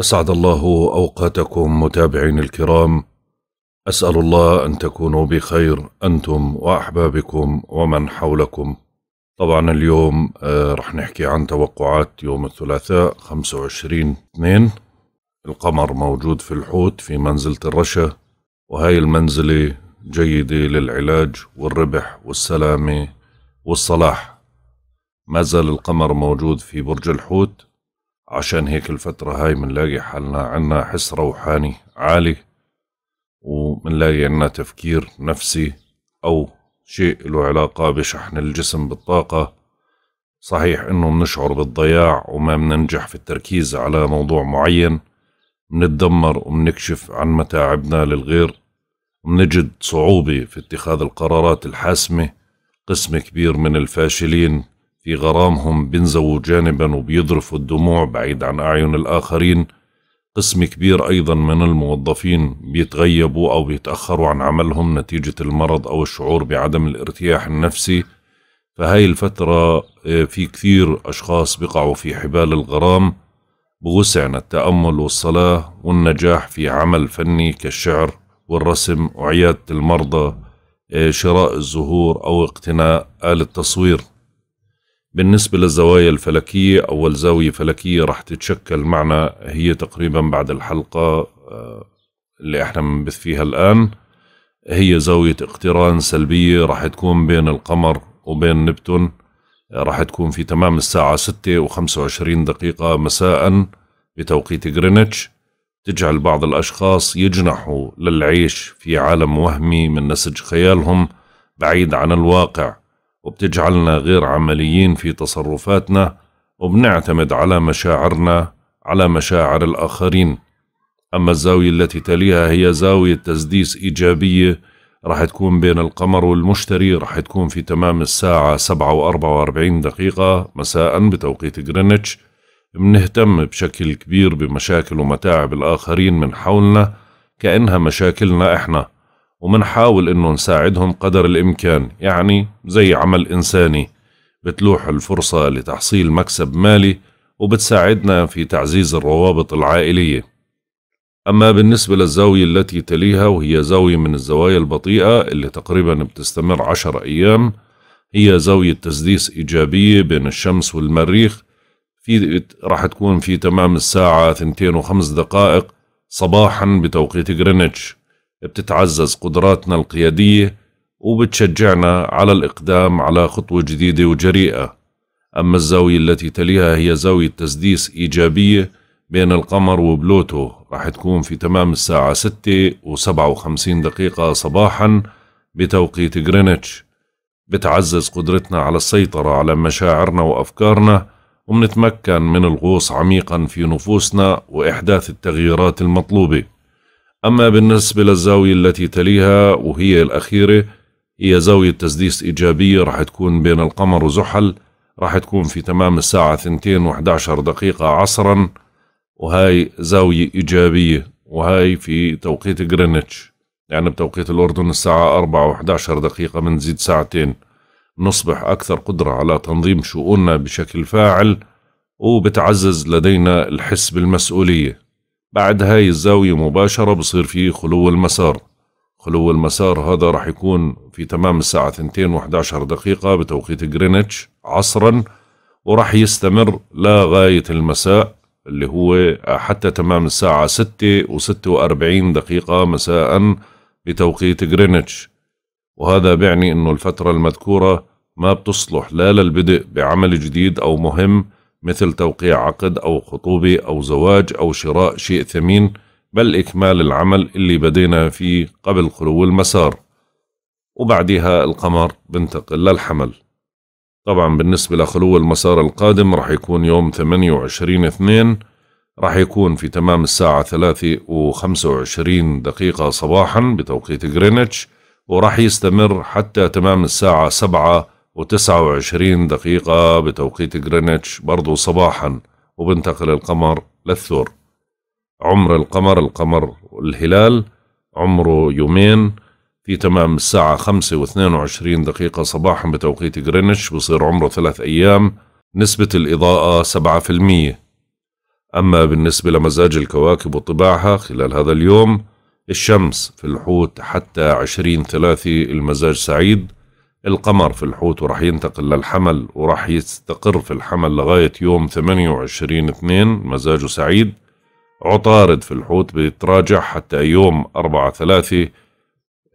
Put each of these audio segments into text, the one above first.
أسعد الله أوقاتكم متابعين الكرام أسأل الله أن تكونوا بخير أنتم وأحبابكم ومن حولكم طبعا اليوم آه، رح نحكي عن توقعات يوم الثلاثاء 25 2 القمر موجود في الحوت في منزلة الرشا وهاي المنزلة جيدة للعلاج والربح والسلامة والصلاح ما زال القمر موجود في برج الحوت عشان هيك الفترة هاي منلاقي حالنا عنا حس روحاني عالي ومنلاقي عنا تفكير نفسي أو شيء له علاقة بشحن الجسم بالطاقة صحيح إنه منشعر بالضياع وما مننجح في التركيز على موضوع معين منتدمر ومنكشف عن متاعبنا للغير منجد صعوبة في اتخاذ القرارات الحاسمة قسم كبير من الفاشلين في غرامهم بينزووا جانبا وبيضرفوا الدموع بعيد عن أعين الآخرين قسم كبير أيضا من الموظفين بيتغيبوا أو بيتأخروا عن عملهم نتيجة المرض أو الشعور بعدم الارتياح النفسي فهاي الفترة آه، في كثير أشخاص بقعوا في حبال الغرام بوسعنا التأمل والصلاة والنجاح في عمل فني كالشعر والرسم وعيادة المرضى آه، شراء الزهور أو اقتناء آلة تصوير بالنسبة للزوايا الفلكية أول زاوية فلكية رح تتشكل معنا هي تقريبا بعد الحلقة آه، اللي احنا بنبث فيها الآن هي زاوية اقتران سلبية رح تكون بين القمر وبين نبتون آه، راح تكون في تمام الساعة ستة وخمسة وعشرين دقيقة مساء بتوقيت غرينتش تجعل بعض الأشخاص يجنحوا للعيش في عالم وهمي من نسج خيالهم بعيد عن الواقع وبتجعلنا غير عمليين في تصرفاتنا وبنعتمد على مشاعرنا على مشاعر الآخرين أما الزاوية التي تليها هي زاوية تسديس إيجابية راح تكون بين القمر والمشتري راح تكون في تمام الساعة 7 و 44 دقيقة مساء بتوقيت جرينتش بنهتم بشكل كبير بمشاكل ومتاعب الآخرين من حولنا كأنها مشاكلنا إحنا ومنحاول انه نساعدهم قدر الامكان يعني زي عمل انساني بتلوح الفرصة لتحصيل مكسب مالي وبتساعدنا في تعزيز الروابط العائلية أما بالنسبة للزاوية التي تليها وهي زاوية من الزوايا البطيئة اللي تقريبا بتستمر عشر أيام هي زاوية تسديس إيجابية بين الشمس والمريخ في راح تكون في تمام الساعة 2 وخمس دقائق صباحا بتوقيت جرينتش بتتعزز قدراتنا القيادية وبتشجعنا على الإقدام على خطوة جديدة وجريئة أما الزاوية التي تليها هي زاوية تسديس إيجابية بين القمر وبلوتو راح تكون في تمام الساعة 6 و57 دقيقة صباحا بتوقيت غرينتش بتعزز قدرتنا على السيطرة على مشاعرنا وأفكارنا ومنتمكن من الغوص عميقا في نفوسنا وإحداث التغييرات المطلوبة أما بالنسبة للزاوية التي تليها وهي الأخيرة هي زاوية تسديس إيجابية راح تكون بين القمر وزحل راح تكون في تمام الساعة 2 و11 دقيقة عصرا وهاي زاوية إيجابية وهاي في توقيت غرينتش يعني بتوقيت الأردن الساعة 4 و11 دقيقة زيد ساعتين نصبح أكثر قدرة على تنظيم شؤوننا بشكل فاعل وبتعزز لدينا الحس بالمسؤولية بعد هاي الزاوية مباشرة بصير في خلو المسار خلو المسار هذا راح يكون في تمام الساعة 2 و11 دقيقة بتوقيت جرينتش عصرا وراح يستمر لغاية المساء اللي هو حتى تمام الساعة 6 و46 دقيقة مساء بتوقيت جرينتش وهذا بيعني أنه الفترة المذكورة ما بتصلح لا للبدء بعمل جديد أو مهم مثل توقيع عقد أو خطوبة أو زواج أو شراء شيء ثمين بل إكمال العمل اللي بدينا فيه قبل خلو المسار وبعدها القمر بنتقل للحمل طبعا بالنسبة لخلو المسار القادم رح يكون يوم 28 اثنين رح يكون في تمام الساعة 3 و25 دقيقة صباحا بتوقيت غرينتش وراح يستمر حتى تمام الساعة 7 و29 دقيقة بتوقيت غرينتش برضو صباحا وبنتقل القمر للثور عمر القمر القمر الهلال عمره يومين في تمام الساعة 5 و22 دقيقة صباحا بتوقيت غرينتش بصير عمره ثلاث أيام نسبة الإضاءة 7% أما بالنسبة لمزاج الكواكب وطباعها خلال هذا اليوم الشمس في الحوت حتى عشرين ثلاثي المزاج سعيد القمر في الحوت وراح ينتقل للحمل وراح يستقر في الحمل لغاية يوم 28 اثنين مزاجه سعيد عطارد في الحوت بيتراجع حتى يوم 4 3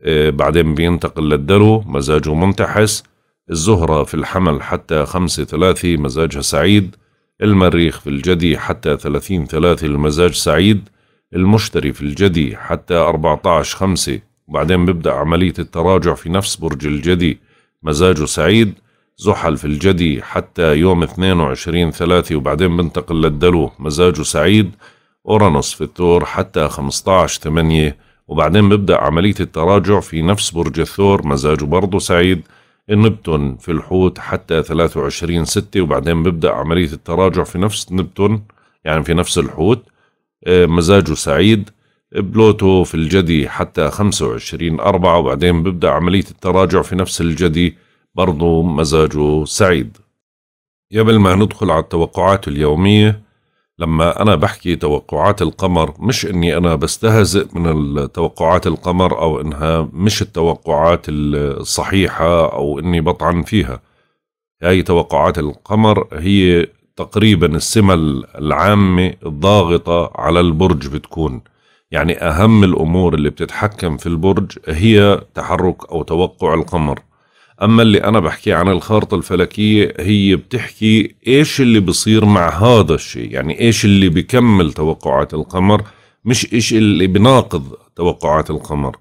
آه، بعدين بينتقل للدلو مزاجه منتحس الزهرة في الحمل حتى 5 ثلاثة مزاجها سعيد المريخ في الجدي حتى 30 ثلاثة المزاج سعيد المشتري في الجدي حتى 14 خمسة وبعدين بيبدأ عملية التراجع في نفس برج الجدي مزاجه سعيد زحل في الجدي حتى يوم 22 3 وبعدين بنتقل للدلو مزاجه سعيد أورانوس في الثور حتى 15 8 وبعدين ببدأ عملية التراجع في نفس برج الثور مزاجه برضه سعيد نبتون في الحوت حتى 23 6 وبعدين ببدأ عملية التراجع في نفس نبتون يعني في نفس الحوت آه، مزاجه سعيد بلوتو في الجدي حتى 25 أربعة وبعدين ببدأ عملية التراجع في نفس الجدي برضو مزاجه سعيد قبل ما ندخل على التوقعات اليومية لما أنا بحكي توقعات القمر مش إني أنا بستهزئ من توقعات القمر أو إنها مش التوقعات الصحيحة أو إني بطعن فيها هاي توقعات القمر هي تقريبا السمة العامة الضاغطة على البرج بتكون يعني أهم الأمور اللي بتتحكم في البرج هي تحرك أو توقع القمر أما اللي أنا بحكي عن الخارطة الفلكية هي بتحكي إيش اللي بصير مع هذا الشيء يعني إيش اللي بكمل توقعات القمر مش إيش اللي بناقض توقعات القمر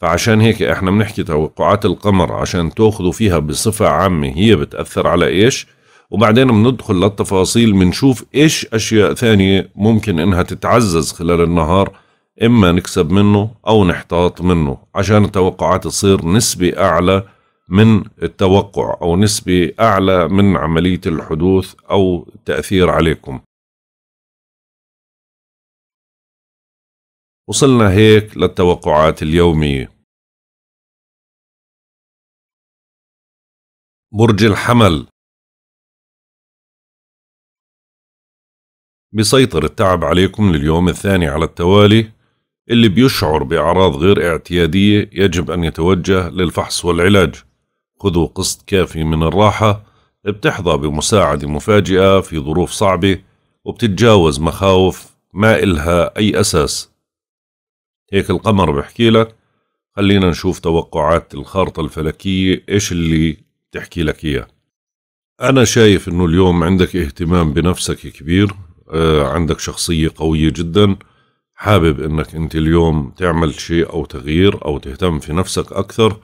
فعشان هيك احنا بنحكي توقعات القمر عشان تاخذوا فيها بصفة عامة هي بتأثر على ايش وبعدين بندخل للتفاصيل بنشوف ايش اشياء ثانية ممكن انها تتعزز خلال النهار إما نكسب منه أو نحتاط منه عشان التوقعات تصير نسبة أعلى من التوقع أو نسبة أعلى من عملية الحدوث أو التأثير عليكم وصلنا هيك للتوقعات اليومية برج الحمل بيسيطر التعب عليكم لليوم الثاني على التوالي اللي بيشعر بأعراض غير اعتيادية يجب أن يتوجه للفحص والعلاج خذوا قسط كافي من الراحة بتحظى بمساعدة مفاجئة في ظروف صعبة وبتتجاوز مخاوف ما إلها أي أساس هيك القمر بحكي لك خلينا نشوف توقعات الخارطة الفلكية إيش اللي تحكي لك إياه أنا شايف إنه اليوم عندك اهتمام بنفسك كبير آه، عندك شخصية قوية جداً حابب انك انت اليوم تعمل شيء او تغيير او تهتم في نفسك اكثر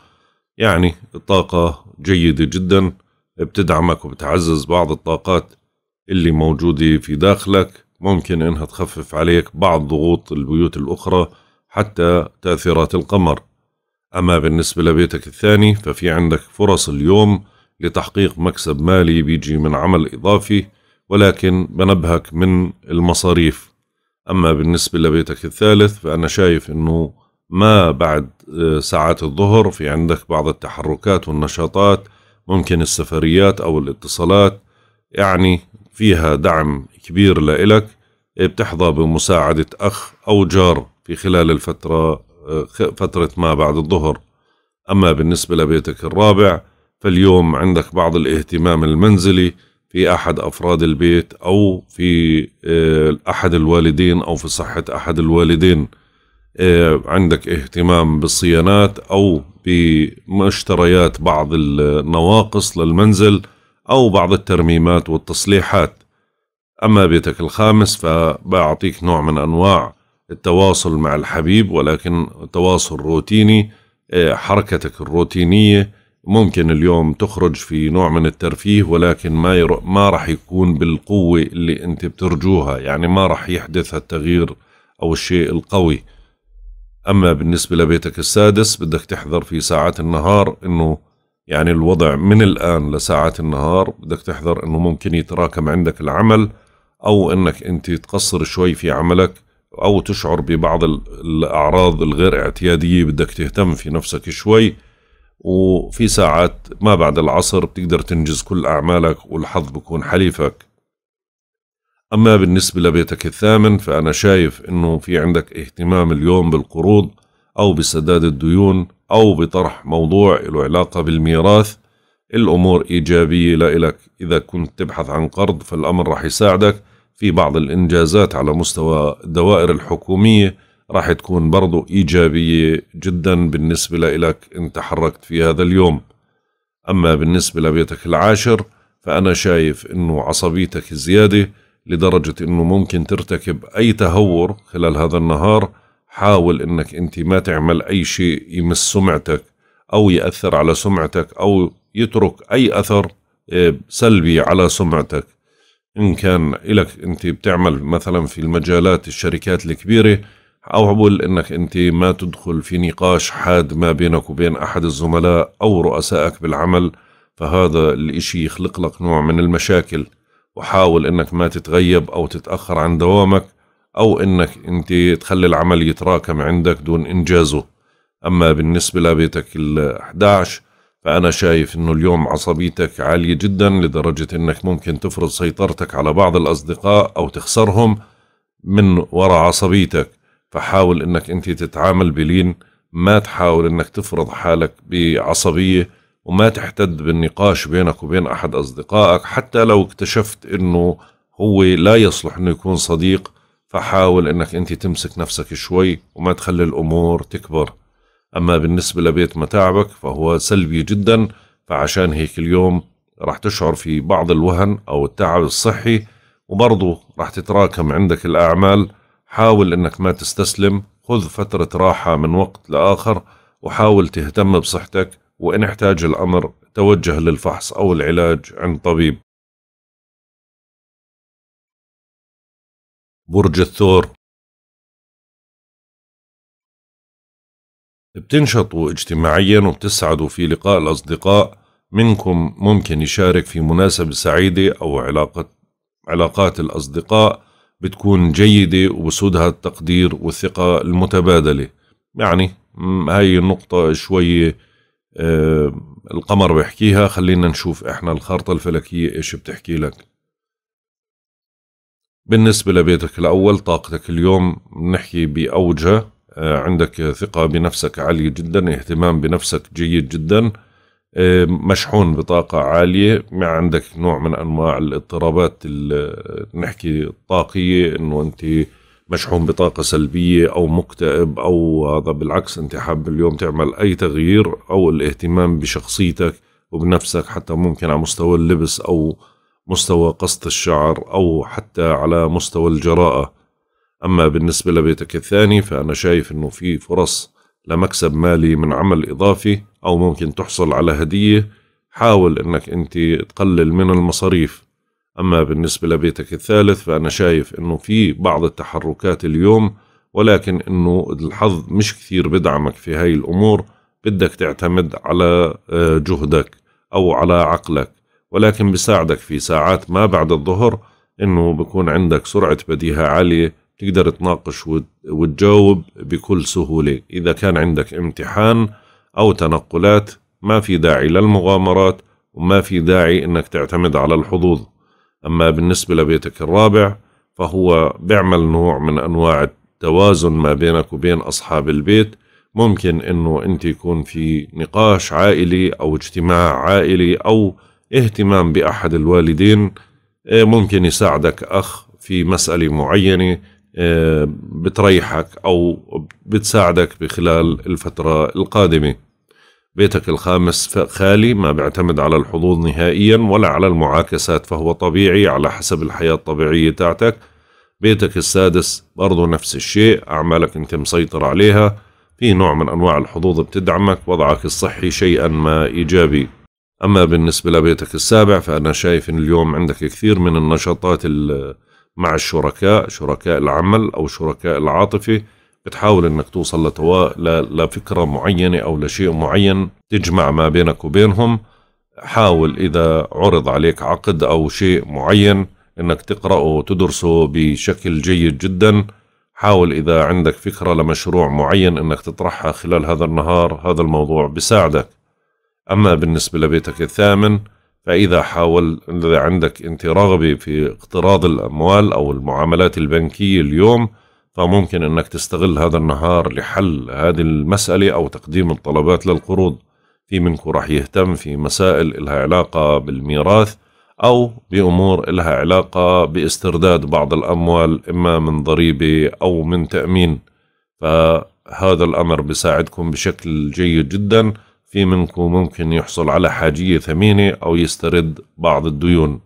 يعني الطاقة جيدة جدا بتدعمك وبتعزز بعض الطاقات اللي موجودة في داخلك ممكن انها تخفف عليك بعض ضغوط البيوت الاخرى حتى تأثيرات القمر اما بالنسبة لبيتك الثاني ففي عندك فرص اليوم لتحقيق مكسب مالي بيجي من عمل اضافي ولكن بنبهك من المصاريف أما بالنسبة لبيتك الثالث فأنا شايف أنه ما بعد آه، ساعات الظهر في عندك بعض التحركات والنشاطات ممكن السفريات أو الاتصالات يعني فيها دعم كبير لإلك آه، بتحظى بمساعدة أخ أو جار في خلال الفترة آه، فترة ما بعد الظهر أما بالنسبة لبيتك الرابع فاليوم عندك بعض الاهتمام المنزلي في احد افراد البيت او في آه، احد الوالدين او في صحه احد الوالدين آه، عندك اهتمام بالصيانات او بمشتريات بعض النواقص للمنزل او بعض الترميمات والتصليحات اما بيتك الخامس فبعطيك نوع من انواع التواصل مع الحبيب ولكن تواصل روتيني آه، حركتك الروتينيه ممكن اليوم تخرج في نوع من الترفيه ولكن ما ير... ما راح يكون بالقوه اللي انت بترجوها يعني ما راح يحدث هالتغيير او الشيء القوي اما بالنسبه لبيتك السادس بدك تحذر في ساعات النهار انه يعني الوضع من الان لساعات النهار بدك تحذر انه ممكن يتراكم عندك العمل او انك انت تقصر شوي في عملك او تشعر ببعض الاعراض الغير اعتياديه بدك تهتم في نفسك شوي وفي ساعات ما بعد العصر بتقدر تنجز كل أعمالك والحظ بكون حليفك أما بالنسبة لبيتك الثامن فأنا شايف أنه في عندك اهتمام اليوم بالقروض أو بسداد الديون أو بطرح موضوع له علاقة بالميراث الأمور إيجابية لإلك إذا كنت تبحث عن قرض فالأمر رح يساعدك في بعض الإنجازات على مستوى الدوائر الحكومية راح تكون برضو إيجابية جدا بالنسبة لإلك أنت حركت في هذا اليوم أما بالنسبة لبيتك العاشر فأنا شايف أنه عصبيتك زيادة لدرجة أنه ممكن ترتكب أي تهور خلال هذا النهار حاول أنك أنت ما تعمل أي شيء يمس سمعتك أو يأثر على سمعتك أو يترك أي أثر آه، سلبي على سمعتك إن كان إلك أنت بتعمل مثلا في المجالات الشركات الكبيرة أو عبول أنك أنت ما تدخل في نقاش حاد ما بينك وبين أحد الزملاء أو رؤسائك بالعمل فهذا الإشي يخلق لك نوع من المشاكل وحاول أنك ما تتغيب أو تتأخر عن دوامك أو أنك أنت تخلي العمل يتراكم عندك دون إنجازه أما بالنسبة لبيتك ال11 فأنا شايف أنه اليوم عصبيتك عالية جدا لدرجة أنك ممكن تفرض سيطرتك على بعض الأصدقاء أو تخسرهم من وراء عصبيتك فحاول انك انت تتعامل بلين ما تحاول انك تفرض حالك بعصبيه وما تحتد بالنقاش بينك وبين احد اصدقائك حتى لو اكتشفت انه هو لا يصلح انه يكون صديق فحاول انك انت تمسك نفسك شوي وما تخلي الامور تكبر اما بالنسبه لبيت متاعبك فهو سلبي جدا فعشان هيك اليوم راح تشعر في بعض الوهن او التعب الصحي وبرضه راح تتراكم عندك الاعمال حاول أنك ما تستسلم خذ فترة راحة من وقت لآخر وحاول تهتم بصحتك وإن احتاج الأمر توجه للفحص أو العلاج عند طبيب برج الثور بتنشطوا اجتماعيا وبتسعدوا في لقاء الأصدقاء منكم ممكن يشارك في مناسبة سعيدة أو علاقة علاقات الأصدقاء بتكون جيدة وبسودها التقدير والثقة المتبادلة يعني هاي النقطة شوي آه، القمر بيحكيها خلينا نشوف احنا الخارطة الفلكية ايش بتحكي لك بالنسبة لبيتك الأول طاقتك اليوم نحكي بأوجه آه، عندك ثقة بنفسك عالية جدا اهتمام بنفسك جيد جدا مشحون بطاقة عالية ما عندك نوع من أنواع الاضطرابات نحكي الطاقية أنه أنت مشحون بطاقة سلبية أو مكتئب أو هذا بالعكس أنت حاب اليوم تعمل أي تغيير أو الاهتمام بشخصيتك وبنفسك حتى ممكن على مستوى اللبس أو مستوى قصة الشعر أو حتى على مستوى الجراءة أما بالنسبة لبيتك الثاني فأنا شايف أنه في فرص لمكسب مالي من عمل إضافي أو ممكن تحصل على هدية حاول أنك أنت تقلل من المصاريف أما بالنسبة لبيتك الثالث فأنا شايف أنه في بعض التحركات اليوم ولكن أنه الحظ مش كثير بدعمك في هاي الأمور بدك تعتمد على آه، جهدك أو على عقلك ولكن بساعدك في ساعات ما بعد الظهر أنه بكون عندك سرعة بديهة عالية تقدر تناقش وتجاوب بكل سهولة إذا كان عندك امتحان أو تنقلات ما في داعي للمغامرات وما في داعي أنك تعتمد على الحظوظ أما بالنسبة لبيتك الرابع فهو بيعمل نوع من أنواع التوازن ما بينك وبين أصحاب البيت ممكن أنه أنت يكون في نقاش عائلي أو اجتماع عائلي أو اهتمام بأحد الوالدين إيه، ممكن يساعدك أخ في مسألة معينة آه، بتريحك أو بتساعدك بخلال الفترة القادمة بيتك الخامس خالي ما بيعتمد على الحظوظ نهائيا ولا على المعاكسات فهو طبيعي على حسب الحياة الطبيعية تاعتك بيتك السادس برضو نفس الشيء أعمالك أنت مسيطر عليها في نوع من أنواع الحظوظ بتدعمك وضعك الصحي شيئا ما إيجابي أما بالنسبة لبيتك السابع فأنا شايف أن اليوم عندك كثير من النشاطات اللي مع الشركاء شركاء العمل أو شركاء العاطفة بتحاول انك توصل لتوا... ل... لفكره معينه او لشيء معين تجمع ما بينك وبينهم حاول اذا عرض عليك عقد او شيء معين انك تقراه وتدرسه بشكل جيد جدا حاول اذا عندك فكره لمشروع معين انك تطرحها خلال هذا النهار هذا الموضوع بساعدك اما بالنسبه لبيتك الثامن فإذا حاول إذا عندك أنت رغبة في اقتراض الأموال أو المعاملات البنكية اليوم فممكن أنك تستغل هذا النهار لحل هذه المسألة أو تقديم الطلبات للقروض في منكم راح يهتم في مسائل لها علاقة بالميراث أو بأمور لها علاقة باسترداد بعض الأموال إما من ضريبة أو من تأمين فهذا الأمر بساعدكم بشكل جيد جداً في منكم ممكن يحصل على حاجية ثمينة أو يسترد بعض الديون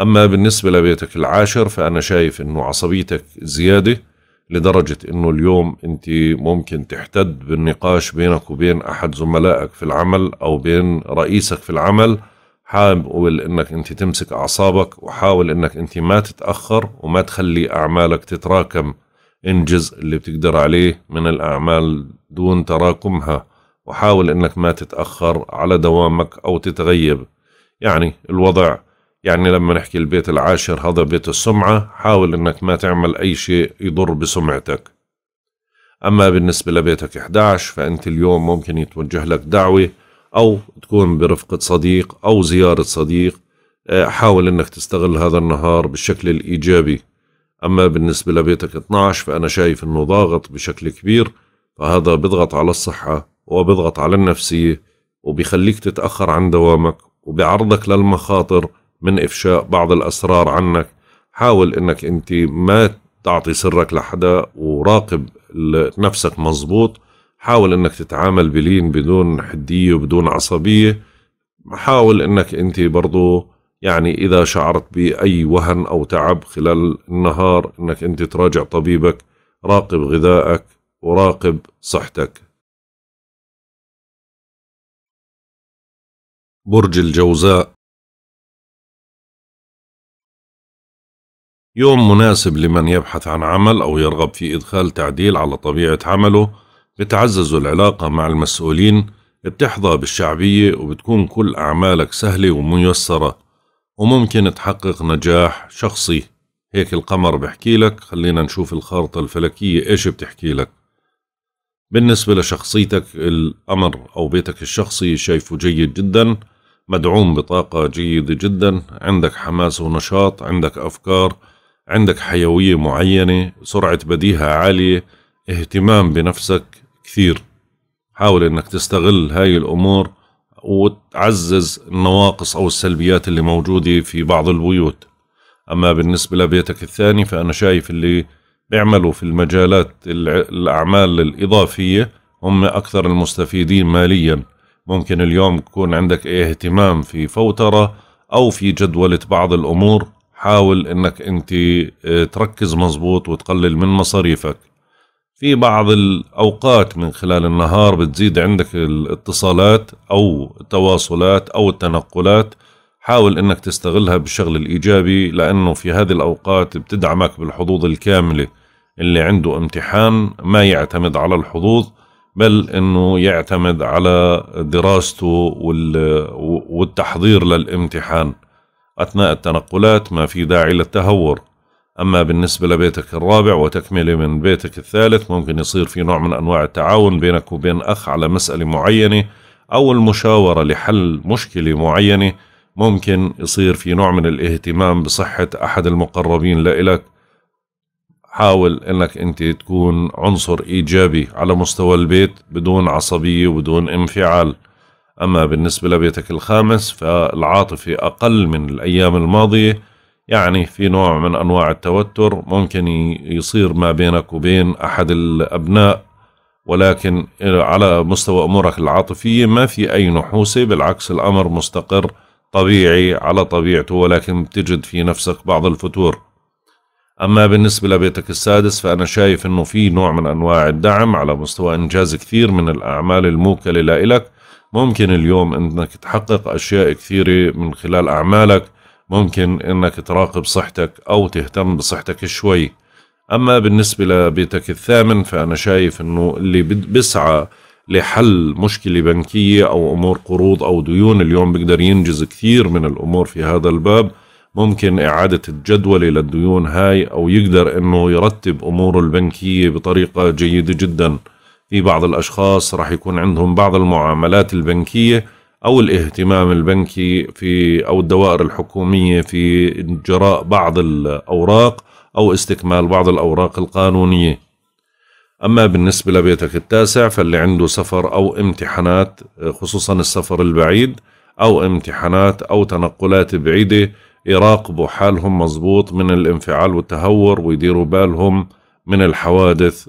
أما بالنسبة لبيتك العاشر فأنا شايف أنه عصبيتك زيادة لدرجة أنه اليوم أنت ممكن تحتد بالنقاش بينك وبين أحد زملائك في العمل أو بين رئيسك في العمل حاول أنك أنت تمسك أعصابك وحاول أنك أنت ما تتأخر وما تخلي أعمالك تتراكم انجز اللي بتقدر عليه من الأعمال دون تراكمها وحاول انك ما تتاخر على دوامك او تتغيب يعني الوضع يعني لما نحكي البيت العاشر هذا بيت السمعه حاول انك ما تعمل اي شيء يضر بسمعتك اما بالنسبه لبيتك 11 فانت اليوم ممكن يتوجه لك دعوه او تكون برفقه صديق او زياره صديق آه، حاول انك تستغل هذا النهار بالشكل الايجابي اما بالنسبه لبيتك 12 فانا شايف انه ضاغط بشكل كبير فهذا بضغط على الصحه وبيضغط على النفسية وبيخليك تتأخر عن دوامك وبيعرضك للمخاطر من إفشاء بعض الأسرار عنك حاول إنك أنت ما تعطي سرك لحدا وراقب نفسك مظبوط حاول انك تتعامل بلين بدون حدية وبدون عصبية حاول انك انت برضو يعني اذا شعرت باي وهن او تعب خلال النهار انك انت تراجع طبيبك راقب غذائك وراقب صحتك برج الجوزاء يوم مناسب لمن يبحث عن عمل أو يرغب في إدخال تعديل على طبيعة عمله بتعزز العلاقة مع المسؤولين بتحظى بالشعبية وبتكون كل أعمالك سهلة وميسرة وممكن تحقق نجاح شخصي هيك القمر بحكي لك خلينا نشوف الخارطة الفلكية إيش بتحكي لك بالنسبة لشخصيتك الأمر أو بيتك الشخصي شايفه جيد جداً مدعوم بطاقة جيدة جدا عندك حماس ونشاط عندك أفكار عندك حيوية معينة سرعة بديهة عالية اهتمام بنفسك كثير حاول انك تستغل هاي الامور وتعزز النواقص او السلبيات اللي موجودة في بعض البيوت اما بالنسبة لبيتك الثاني فانا شايف اللي بيعملوا في المجالات الاعمال الاضافية هم اكثر المستفيدين ماليا ممكن اليوم يكون عندك ايه اهتمام في فوترة او في جدولة بعض الامور حاول انك انت آه، تركز مزبوط وتقلل من مصاريفك في بعض الأوقات من خلال النهار بتزيد عندك الاتصالات أو التواصلات أو التنقلات حاول أنك تستغلها بالشغل الإيجابي لأنه في هذه الأوقات بتدعمك بالحظوظ الكاملة اللي عنده امتحان ما يعتمد على الحظوظ بل انه يعتمد على دراسته والتحضير للامتحان اثناء التنقلات ما في داعي للتهور اما بالنسبه لبيتك الرابع وتكمله من بيتك الثالث ممكن يصير في نوع من انواع التعاون بينك وبين اخ على مساله معينه او المشاوره لحل مشكله معينه ممكن يصير في نوع من الاهتمام بصحه احد المقربين لإلك حاول انك انت تكون عنصر ايجابي على مستوى البيت بدون عصبية وبدون انفعال اما بالنسبة لبيتك الخامس فالعاطفة اقل من الايام الماضية يعني في نوع من انواع التوتر ممكن يصير ما بينك وبين احد الابناء ولكن على مستوى امورك العاطفية ما في اي نحوسة بالعكس الامر مستقر طبيعي على طبيعته ولكن بتجد في نفسك بعض الفتور أما بالنسبة لبيتك السادس فأنا شايف أنه في نوع من أنواع الدعم على مستوى إنجاز كثير من الأعمال الموكلة لإلك ممكن اليوم أنك تحقق أشياء كثيرة من خلال أعمالك ممكن أنك تراقب صحتك أو تهتم بصحتك شوي أما بالنسبة لبيتك الثامن فأنا شايف أنه اللي بسعى لحل مشكلة بنكية أو أمور قروض أو ديون اليوم بيقدر ينجز كثير من الأمور في هذا الباب ممكن إعادة الجدول للديون هاي أو يقدر أنه يرتب أموره البنكية بطريقة جيدة جدا في بعض الأشخاص راح يكون عندهم بعض المعاملات البنكية أو الاهتمام البنكي في أو الدوائر الحكومية في جراء بعض الأوراق أو استكمال بعض الأوراق القانونية أما بالنسبة لبيتك التاسع فاللي عنده سفر أو امتحانات خصوصا السفر البعيد أو امتحانات أو تنقلات بعيدة يراقبوا حالهم مظبوط من الانفعال والتهور ويديروا بالهم من الحوادث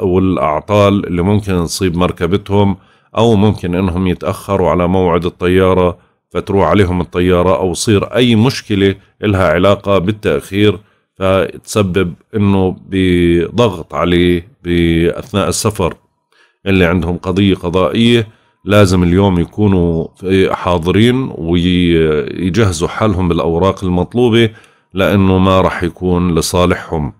والأعطال اللي ممكن تصيب مركبتهم أو ممكن أنهم يتأخروا على موعد الطيارة فتروح عليهم الطيارة أو يصير أي مشكلة إلها علاقة بالتأخير فتسبب أنه بضغط عليه بأثناء السفر اللي عندهم قضية قضائية لازم اليوم يكونوا حاضرين ويجهزوا حالهم بالأوراق المطلوبة لأنه ما رح يكون لصالحهم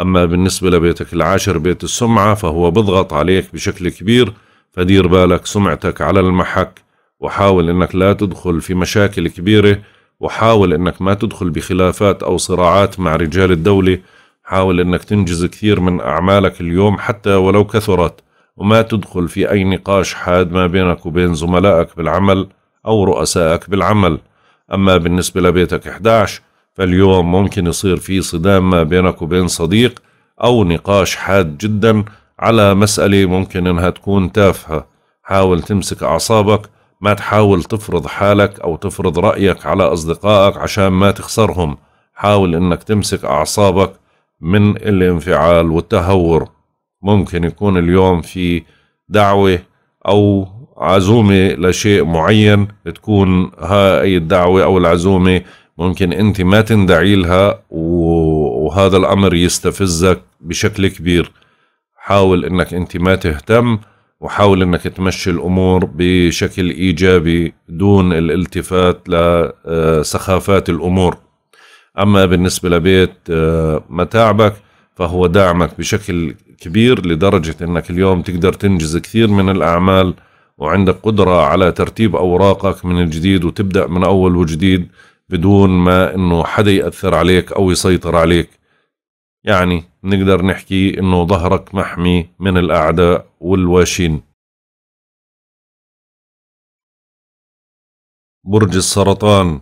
أما بالنسبة لبيتك العاشر بيت السمعة فهو بضغط عليك بشكل كبير فدير بالك سمعتك على المحك وحاول أنك لا تدخل في مشاكل كبيرة وحاول أنك ما تدخل بخلافات أو صراعات مع رجال الدولة حاول أنك تنجز كثير من أعمالك اليوم حتى ولو كثرت وما تدخل في أي نقاش حاد ما بينك وبين زملائك بالعمل أو رؤسائك بالعمل أما بالنسبة لبيتك 11 فاليوم ممكن يصير في صدام ما بينك وبين صديق أو نقاش حاد جدا على مسألة ممكن إنها تكون تافهة حاول تمسك أعصابك ما تحاول تفرض حالك أو تفرض رأيك على أصدقائك عشان ما تخسرهم حاول إنك تمسك أعصابك من الانفعال والتهور ممكن يكون اليوم في دعوة أو عزومة لشيء معين تكون هاي الدعوة أو العزومة ممكن أنت ما تندعي لها وهذا الأمر يستفزك بشكل كبير حاول أنك أنت ما تهتم وحاول أنك تمشي الأمور بشكل إيجابي دون الالتفات لسخافات آه، الأمور أما بالنسبة لبيت آه، متاعبك فهو دعمك بشكل كبير لدرجة انك اليوم تقدر تنجز كثير من الاعمال وعندك قدرة على ترتيب اوراقك من الجديد وتبدأ من اول وجديد بدون ما انه حدا يأثر عليك او يسيطر عليك يعني نقدر نحكي انه ظهرك محمي من الاعداء والواشين برج السرطان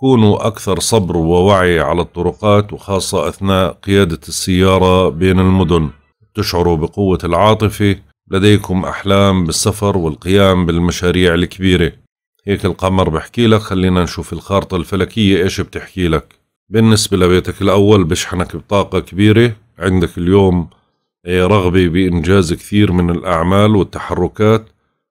كونوا أكثر صبر ووعي على الطرقات وخاصة أثناء قيادة السيارة بين المدن تشعروا بقوة العاطفة لديكم أحلام بالسفر والقيام بالمشاريع الكبيرة هيك القمر بحكي لك خلينا نشوف الخارطة الفلكية إيش بتحكي لك بالنسبة لبيتك الأول بشحنك بطاقة كبيرة عندك اليوم إيه، رغبة بإنجاز كثير من الأعمال والتحركات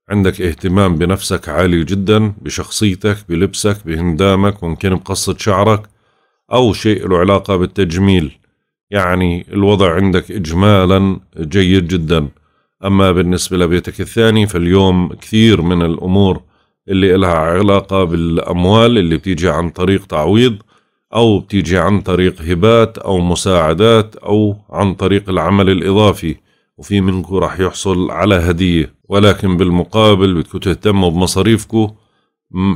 عندك اهتمام بنفسك عالي جدا بشخصيتك بلبسك بهندامك ممكن بقصة شعرك أو شيء له علاقة بالتجميل يعني الوضع عندك إجمالا جيد جدا أما بالنسبة لبيتك الثاني فاليوم كثير من الأمور اللي إلها علاقة بالأموال اللي بتيجي عن طريق تعويض أو بتيجي عن طريق هبات أو مساعدات أو عن طريق العمل الإضافي وفي منكم راح يحصل على هدية ولكن بالمقابل بدكم تهتموا بمصاريفكم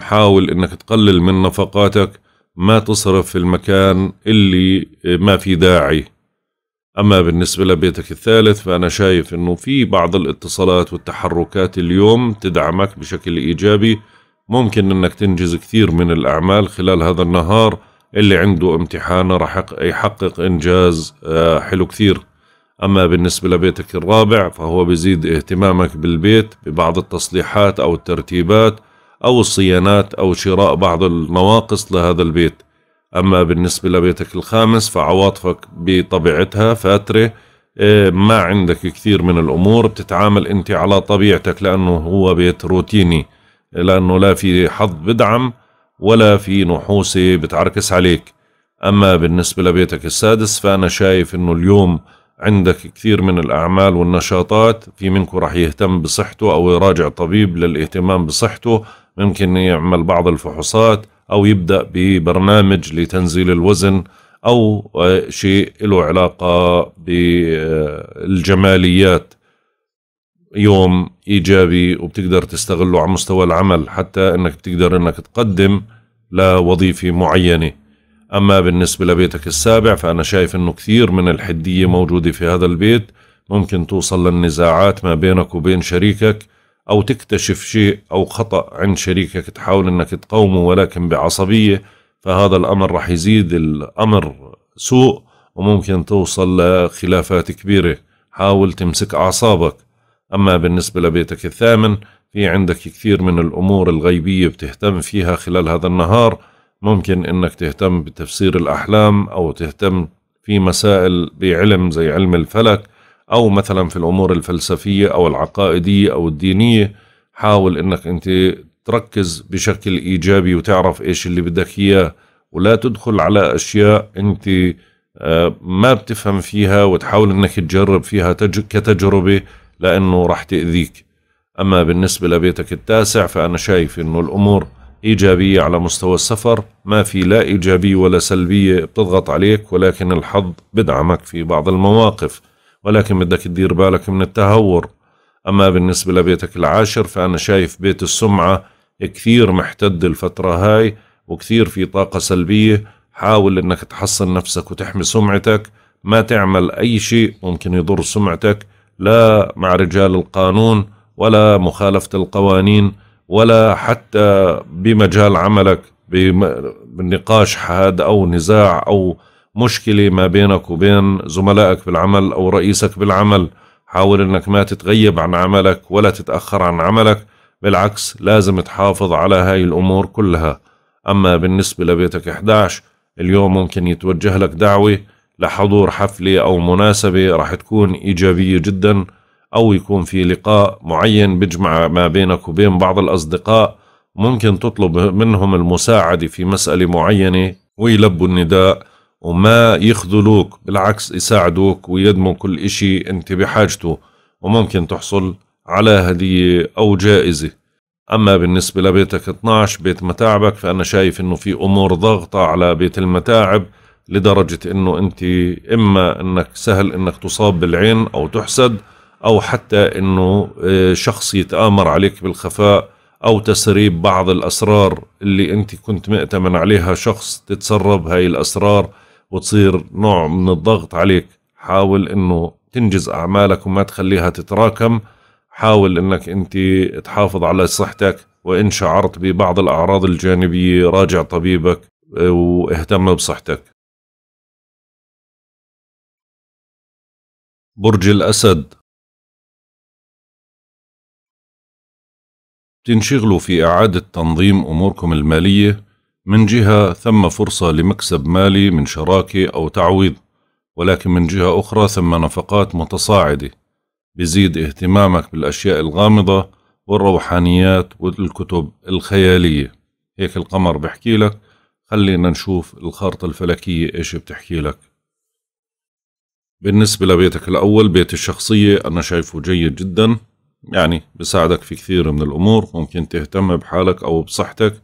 حاول انك تقلل من نفقاتك ما تصرف في المكان اللي ما في داعي أما بالنسبة لبيتك الثالث فأنا شايف أنه في بعض الاتصالات والتحركات اليوم تدعمك بشكل إيجابي ممكن أنك تنجز كثير من الأعمال خلال هذا النهار اللي عنده امتحان راح يحقق إنجاز آه، حلو كثير أما بالنسبة لبيتك الرابع فهو بزيد اهتمامك بالبيت ببعض التصليحات أو الترتيبات أو الصيانات أو شراء بعض النواقص لهذا البيت أما بالنسبة لبيتك الخامس فعواطفك بطبيعتها فاترة إيه، ما عندك كثير من الأمور بتتعامل أنت على طبيعتك لأنه هو بيت روتيني لأنه لا في حظ بدعم ولا في نحوسة بتعركس عليك أما بالنسبة لبيتك السادس فأنا شايف أنه اليوم عندك كثير من الأعمال والنشاطات في منكم راح يهتم بصحته أو يراجع طبيب للاهتمام بصحته ممكن يعمل بعض الفحوصات أو يبدأ ببرنامج لتنزيل الوزن أو آه، شيء له علاقة بالجماليات يوم إيجابي وبتقدر تستغله على مستوى العمل حتى أنك بتقدر أنك تقدم لوظيفة معينة أما بالنسبة لبيتك السابع فأنا شايف أنه كثير من الحدية موجودة في هذا البيت ممكن توصل للنزاعات ما بينك وبين شريكك أو تكتشف شيء أو خطأ عند شريكك تحاول أنك تقومه ولكن بعصبية فهذا الأمر رح يزيد الأمر سوء وممكن توصل لخلافات كبيرة حاول تمسك أعصابك أما بالنسبة لبيتك الثامن في عندك كثير من الأمور الغيبية بتهتم فيها خلال هذا النهار ممكن انك تهتم بتفسير الاحلام او تهتم في مسائل بعلم زي علم الفلك او مثلا في الامور الفلسفيه او العقائديه او الدينيه حاول انك انت تركز بشكل ايجابي وتعرف ايش اللي بدك اياه ولا تدخل على اشياء انت آه، ما بتفهم فيها وتحاول انك تجرب فيها كتجربه لانه راح تاذيك اما بالنسبه لبيتك التاسع فانا شايف انه الامور إيجابية على مستوى السفر ما في لا إيجابية ولا سلبية بتضغط عليك ولكن الحظ بدعمك في بعض المواقف ولكن بدك تدير بالك من التهور أما بالنسبة لبيتك العاشر فأنا شايف بيت السمعة كثير محتد الفترة هاي وكثير في طاقة سلبية حاول أنك تحصن نفسك وتحمي سمعتك ما تعمل أي شيء ممكن يضر سمعتك لا مع رجال القانون ولا مخالفة القوانين ولا حتى بمجال عملك بالنقاش حاد أو نزاع أو مشكلة ما بينك وبين زملائك بالعمل أو رئيسك بالعمل حاول أنك ما تتغيب عن عملك ولا تتأخر عن عملك بالعكس لازم تحافظ على هاي الأمور كلها أما بالنسبة لبيتك 11 اليوم ممكن يتوجه لك دعوة لحضور حفلة أو مناسبة راح تكون إيجابية جداً أو يكون في لقاء معين بيجمع ما بينك وبين بعض الأصدقاء ممكن تطلب منهم المساعدة في مسألة معينة ويلبوا النداء وما يخذلوك بالعكس يساعدوك ويدموا كل إشي أنت بحاجته وممكن تحصل على هدية أو جائزة أما بالنسبة لبيتك 12 بيت متاعبك فأنا شايف أنه في أمور ضغطة على بيت المتاعب لدرجة أنه أنت إما أنك سهل أنك تصاب بالعين أو تحسد او حتى انه آه، شخص يتامر عليك بالخفاء او تسريب بعض الاسرار اللي انت كنت مأتمن عليها شخص تتسرب هاي الاسرار وتصير نوع من الضغط عليك حاول انه تنجز اعمالك وما تخليها تتراكم حاول انك انت تحافظ على صحتك وان شعرت ببعض الاعراض الجانبيه راجع طبيبك آه، واهتم بصحتك برج الاسد تنشغلوا في إعادة تنظيم أموركم المالية من جهة ثم فرصة لمكسب مالي من شراكة أو تعويض ولكن من جهة أخرى ثم نفقات متصاعدة بزيد اهتمامك بالأشياء الغامضة والروحانيات والكتب الخيالية هيك القمر بحكي لك خلينا نشوف الخارطة الفلكية إيش بتحكي لك بالنسبة لبيتك الأول بيت الشخصية أنا شايفه جيد جداً يعني بساعدك في كثير من الامور ممكن تهتم بحالك او بصحتك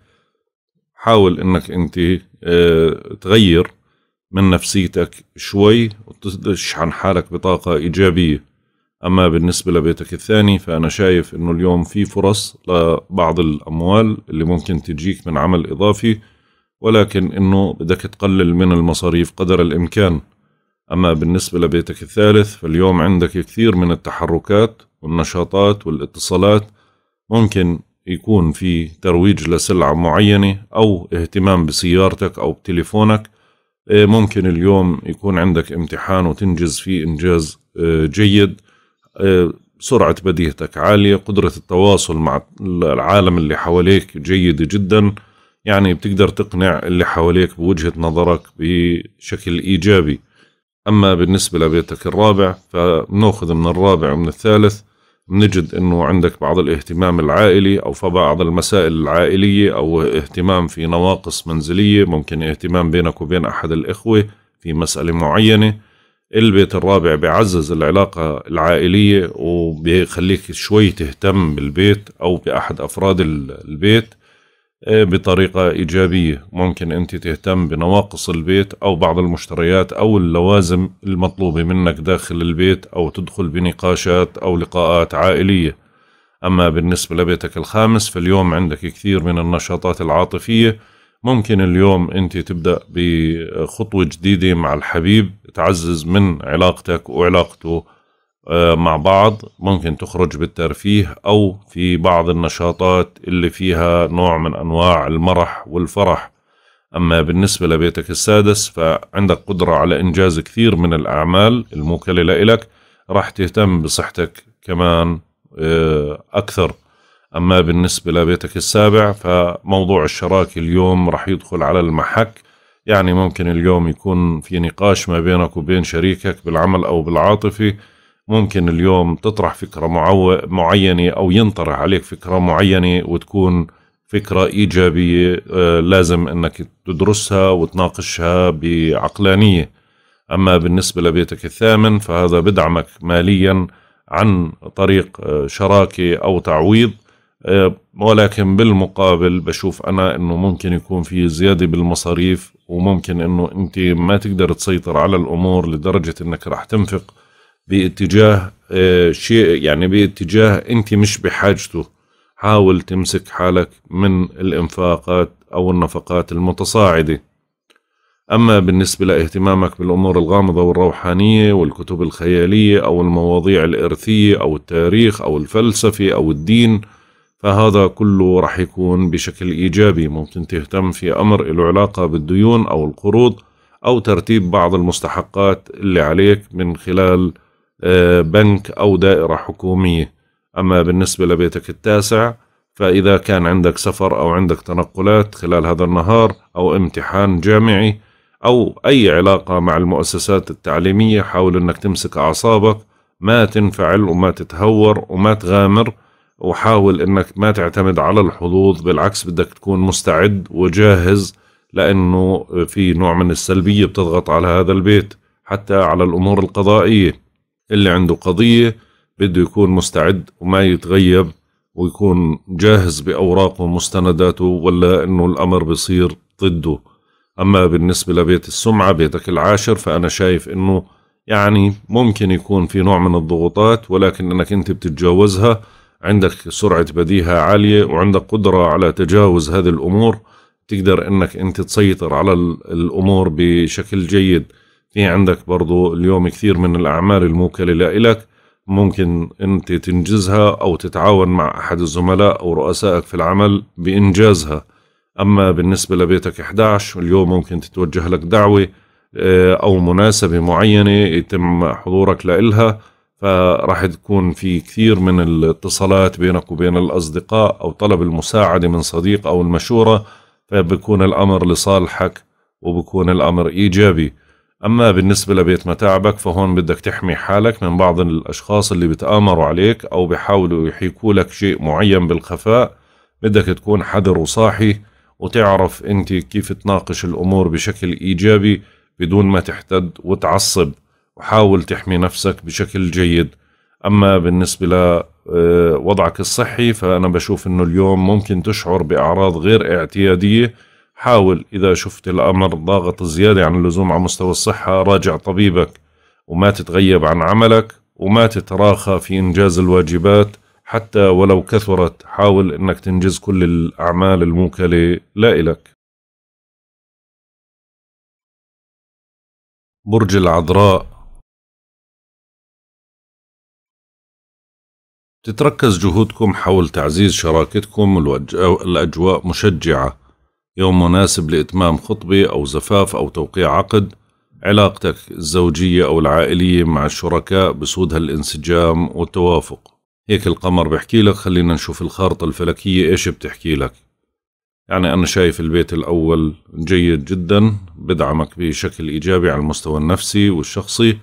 حاول انك انت آه، تغير من نفسيتك شوي وتشحن حالك بطاقه ايجابيه اما بالنسبه لبيتك الثاني فانا شايف انه اليوم في فرص لبعض الاموال اللي ممكن تجيك من عمل اضافي ولكن انه بدك تقلل من المصاريف قدر الامكان اما بالنسبه لبيتك الثالث فاليوم عندك كثير من التحركات والنشاطات والاتصالات ممكن يكون في ترويج لسلعة معينة أو اهتمام بسيارتك أو بتليفونك إيه، ممكن اليوم يكون عندك امتحان وتنجز فيه إنجاز إيه، جيد إيه، سرعة بديهتك عالية قدرة التواصل مع العالم اللي حواليك جيدة جدا يعني بتقدر تقنع اللي حواليك بوجهة نظرك بشكل إيجابي أما بالنسبة لبيتك الرابع فبناخذ من الرابع ومن الثالث نجد انه عندك بعض الاهتمام العائلي او فبعض المسائل العائليه او اهتمام في نواقص منزليه ممكن اهتمام بينك وبين احد الاخوه في مساله معينه البيت الرابع بيعزز العلاقه العائليه وبيخليك شوي تهتم بالبيت او باحد افراد البيت بطريقة إيجابية ممكن أنت تهتم بنواقص البيت أو بعض المشتريات أو اللوازم المطلوبة منك داخل البيت أو تدخل بنقاشات أو لقاءات عائلية أما بالنسبة لبيتك الخامس فاليوم عندك كثير من النشاطات العاطفية ممكن اليوم أنت تبدأ بخطوة جديدة مع الحبيب تعزز من علاقتك وعلاقته آه، مع بعض ممكن تخرج بالترفيه أو في بعض النشاطات اللي فيها نوع من أنواع المرح والفرح أما بالنسبة لبيتك السادس فعندك قدرة على إنجاز كثير من الأعمال الموكلة لك راح تهتم بصحتك كمان آه، أكثر أما بالنسبة لبيتك السابع فموضوع الشراكة اليوم راح يدخل على المحك يعني ممكن اليوم يكون في نقاش ما بينك وبين شريكك بالعمل أو بالعاطفة ممكن اليوم تطرح فكرة معو... معينة أو ينطرح عليك فكرة معينة وتكون فكرة إيجابية آه، لازم أنك تدرسها وتناقشها بعقلانية أما بالنسبة لبيتك الثامن فهذا بدعمك ماليا عن طريق آه، شراكة أو تعويض آه، ولكن بالمقابل بشوف أنا أنه ممكن يكون في زيادة بالمصاريف وممكن أنه أنت ما تقدر تسيطر على الأمور لدرجة أنك راح تنفق باتجاه آه، شيء يعني باتجاه انت مش بحاجته حاول تمسك حالك من الانفاقات او النفقات المتصاعده اما بالنسبه لاهتمامك بالامور الغامضه والروحانيه والكتب الخياليه او المواضيع الارثيه او التاريخ او الفلسفه او الدين فهذا كله رح يكون بشكل ايجابي ممكن تهتم في امر له علاقه بالديون او القروض او ترتيب بعض المستحقات اللي عليك من خلال آه، بنك أو دائرة حكومية أما بالنسبة لبيتك التاسع فإذا كان عندك سفر أو عندك تنقلات خلال هذا النهار أو امتحان جامعي أو أي علاقة مع المؤسسات التعليمية حاول أنك تمسك أعصابك ما تنفعل وما تتهور وما تغامر وحاول أنك ما تعتمد على الحظوظ بالعكس بدك تكون مستعد وجاهز لأنه في نوع من السلبية بتضغط على هذا البيت حتى على الأمور القضائية اللي عنده قضية بده يكون مستعد وما يتغيب ويكون جاهز بأوراقه ومستنداته ولا أنه الأمر بيصير ضده أما بالنسبة لبيت السمعة بيتك العاشر فأنا شايف أنه يعني ممكن يكون في نوع من الضغوطات ولكن أنك أنت بتتجاوزها عندك سرعة بديهة عالية وعندك قدرة على تجاوز هذه الأمور تقدر أنك أنت تسيطر على الأمور بشكل جيد في عندك برضو اليوم كثير من الأعمال الموكلة لإلك ممكن أنت تنجزها أو تتعاون مع أحد الزملاء أو رؤسائك في العمل بإنجازها أما بالنسبة لبيتك 11 اليوم ممكن تتوجه لك دعوة آه، أو مناسبة معينة يتم حضورك لإلها فراح تكون في كثير من الاتصالات بينك وبين الأصدقاء أو طلب المساعدة من صديق أو المشورة فبكون الأمر لصالحك وبكون الأمر إيجابي أما بالنسبة لبيت متاعبك فهون بدك تحمي حالك من بعض الأشخاص اللي بتآمروا عليك أو بيحاولوا يحيكوا لك شيء معين بالخفاء بدك تكون حذر وصاحي وتعرف أنت كيف تناقش الأمور بشكل إيجابي بدون ما تحتد وتعصب وحاول تحمي نفسك بشكل جيد أما بالنسبة لوضعك آه، الصحي فأنا بشوف أنه اليوم ممكن تشعر بأعراض غير اعتيادية حاول إذا شفت الأمر ضاغط زيادة عن اللزوم على مستوى الصحة راجع طبيبك وما تتغيب عن عملك وما تتراخى في إنجاز الواجبات حتى ولو كثرت حاول أنك تنجز كل الأعمال الموكلة لا إلك برج العذراء تتركز جهودكم حول تعزيز شراكتكم والأجواء مشجعة يوم مناسب لإتمام خطبة أو زفاف أو توقيع عقد علاقتك الزوجية أو العائلية مع الشركاء بسودها الانسجام والتوافق هيك القمر بحكي لك خلينا نشوف الخارطة الفلكية إيش بتحكي لك يعني أنا شايف البيت الأول جيد جدا بدعمك بشكل إيجابي على المستوى النفسي والشخصي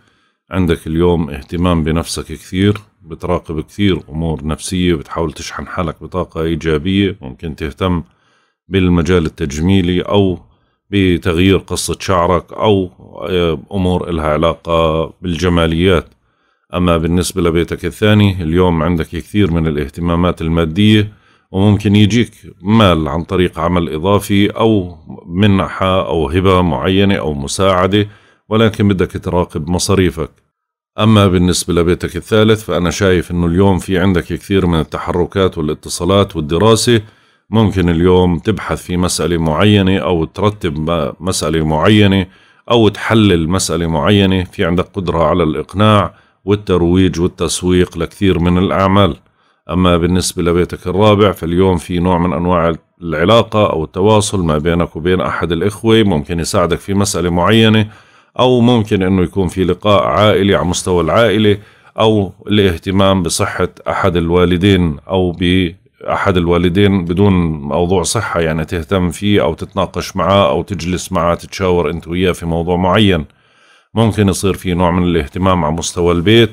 عندك اليوم اهتمام بنفسك كثير بتراقب كثير أمور نفسية بتحاول تشحن حالك بطاقة إيجابية ممكن تهتم بالمجال التجميلي أو بتغيير قصة شعرك أو آه، أمور إلها علاقة بالجماليات أما بالنسبة لبيتك الثاني اليوم عندك كثير من الاهتمامات المادية وممكن يجيك مال عن طريق عمل إضافي أو منحة أو هبة معينة أو مساعدة ولكن بدك تراقب مصاريفك أما بالنسبة لبيتك الثالث فأنا شايف أنه اليوم في عندك كثير من التحركات والاتصالات والدراسة ممكن اليوم تبحث في مسألة معينة أو ترتب مسألة معينة أو تحلل مسألة معينة في عندك قدرة على الإقناع والترويج والتسويق لكثير من الأعمال أما بالنسبة لبيتك الرابع فاليوم في نوع من أنواع العلاقة أو التواصل ما بينك وبين أحد الإخوة ممكن يساعدك في مسألة معينة أو ممكن أنه يكون في لقاء عائلي على مستوى العائلة أو الاهتمام بصحة أحد الوالدين أو احد الوالدين بدون موضوع صحه يعني تهتم فيه او تتناقش معاه او تجلس معاه تتشاور انت وياه في موضوع معين ممكن يصير في نوع من الاهتمام على مستوى البيت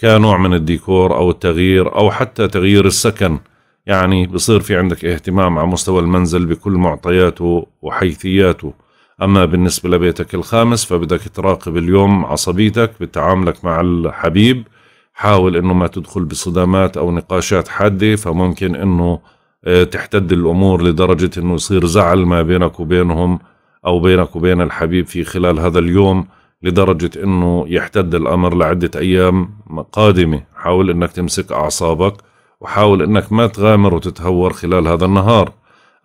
كنوع من الديكور او التغيير او حتى تغيير السكن يعني بصير في عندك اهتمام على مستوى المنزل بكل معطياته وحيثياته أما بالنسبة لبيتك الخامس فبدك تراقب اليوم عصبيتك بتعاملك مع الحبيب حاول انه ما تدخل بصدامات او نقاشات حاده فممكن انه آه، تحتد الامور لدرجه انه يصير زعل ما بينك وبينهم او بينك وبين الحبيب في خلال هذا اليوم لدرجه انه يحتد الامر لعده ايام قادمه حاول انك تمسك اعصابك وحاول انك ما تغامر وتتهور خلال هذا النهار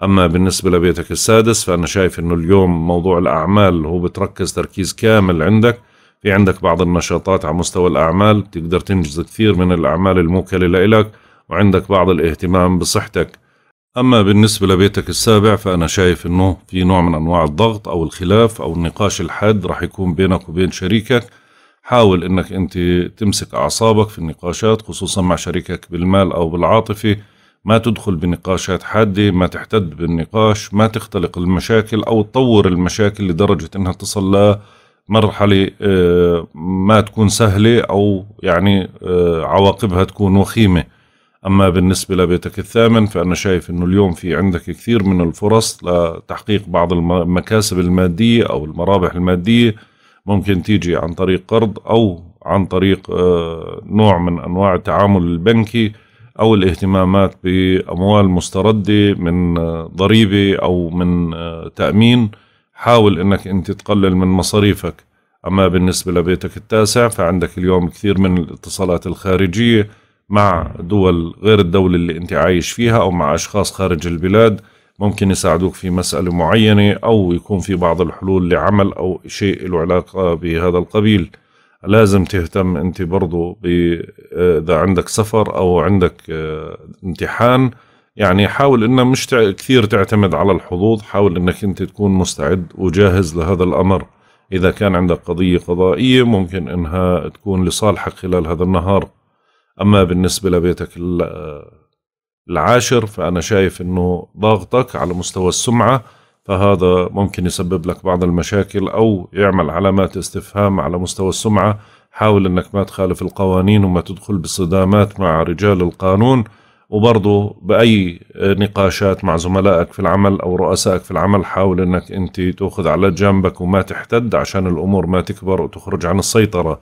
اما بالنسبه لبيتك السادس فانا شايف انه اليوم موضوع الاعمال هو بتركز تركيز كامل عندك في عندك بعض النشاطات على مستوى الأعمال تقدر تنجز كثير من الأعمال الموكلة لإلك وعندك بعض الاهتمام بصحتك أما بالنسبة لبيتك السابع فأنا شايف أنه في نوع من أنواع الضغط أو الخلاف أو النقاش الحاد راح يكون بينك وبين شريكك حاول أنك أنت تمسك أعصابك في النقاشات خصوصا مع شريكك بالمال أو بالعاطفة ما تدخل بنقاشات حادة ما تحتد بالنقاش ما تختلق المشاكل أو تطور المشاكل لدرجة أنها تصل مرحله آه، ما تكون سهله او يعني آه، عواقبها تكون وخيمه اما بالنسبه لبيتك الثامن فانا شايف انه اليوم في عندك كثير من الفرص لتحقيق بعض المكاسب الماديه او المرابح الماديه ممكن تيجي عن طريق قرض او عن طريق آه، نوع من انواع التعامل البنكي او الاهتمامات باموال مسترده من ضريبه او من تامين حاول انك انت تقلل من مصاريفك اما بالنسبه لبيتك التاسع فعندك اليوم كثير من الاتصالات الخارجيه مع دول غير الدوله اللي انت عايش فيها او مع اشخاص خارج البلاد ممكن يساعدوك في مساله معينه او يكون في بعض الحلول لعمل او شيء له علاقه بهذا القبيل لازم تهتم انت برضو آه، اذا عندك سفر او عندك آه، امتحان يعني حاول انه مش كثير تعتمد على الحظوظ حاول انك انت تكون مستعد وجاهز لهذا الامر اذا كان عندك قضيه قضائيه ممكن انها تكون لصالحك خلال هذا النهار اما بالنسبه لبيتك العاشر فانا شايف انه ضاغطك على مستوى السمعه فهذا ممكن يسبب لك بعض المشاكل او يعمل علامات استفهام على مستوى السمعه حاول انك ما تخالف القوانين وما تدخل بصدامات مع رجال القانون وبرضه باي نقاشات مع زملائك في العمل او رؤسائك في العمل حاول انك انت تاخذ على جنبك وما تحتد عشان الامور ما تكبر وتخرج عن السيطره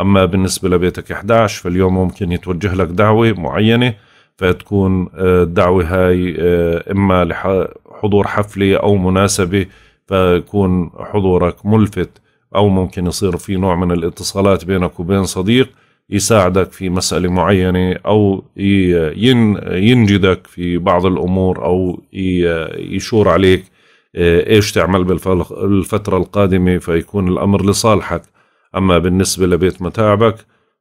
اما بالنسبه لبيتك 11 فاليوم ممكن يتوجه لك دعوه معينه فتكون آه، الدعوه هاي آه، اما لحضور حفله او مناسبه فيكون حضورك ملفت او ممكن يصير في نوع من الاتصالات بينك وبين صديق يساعدك في مسألة معينة أو ينجدك في بعض الأمور أو يشور عليك آه، إيش تعمل بالفترة القادمة فيكون الأمر لصالحك أما بالنسبة لبيت متاعبك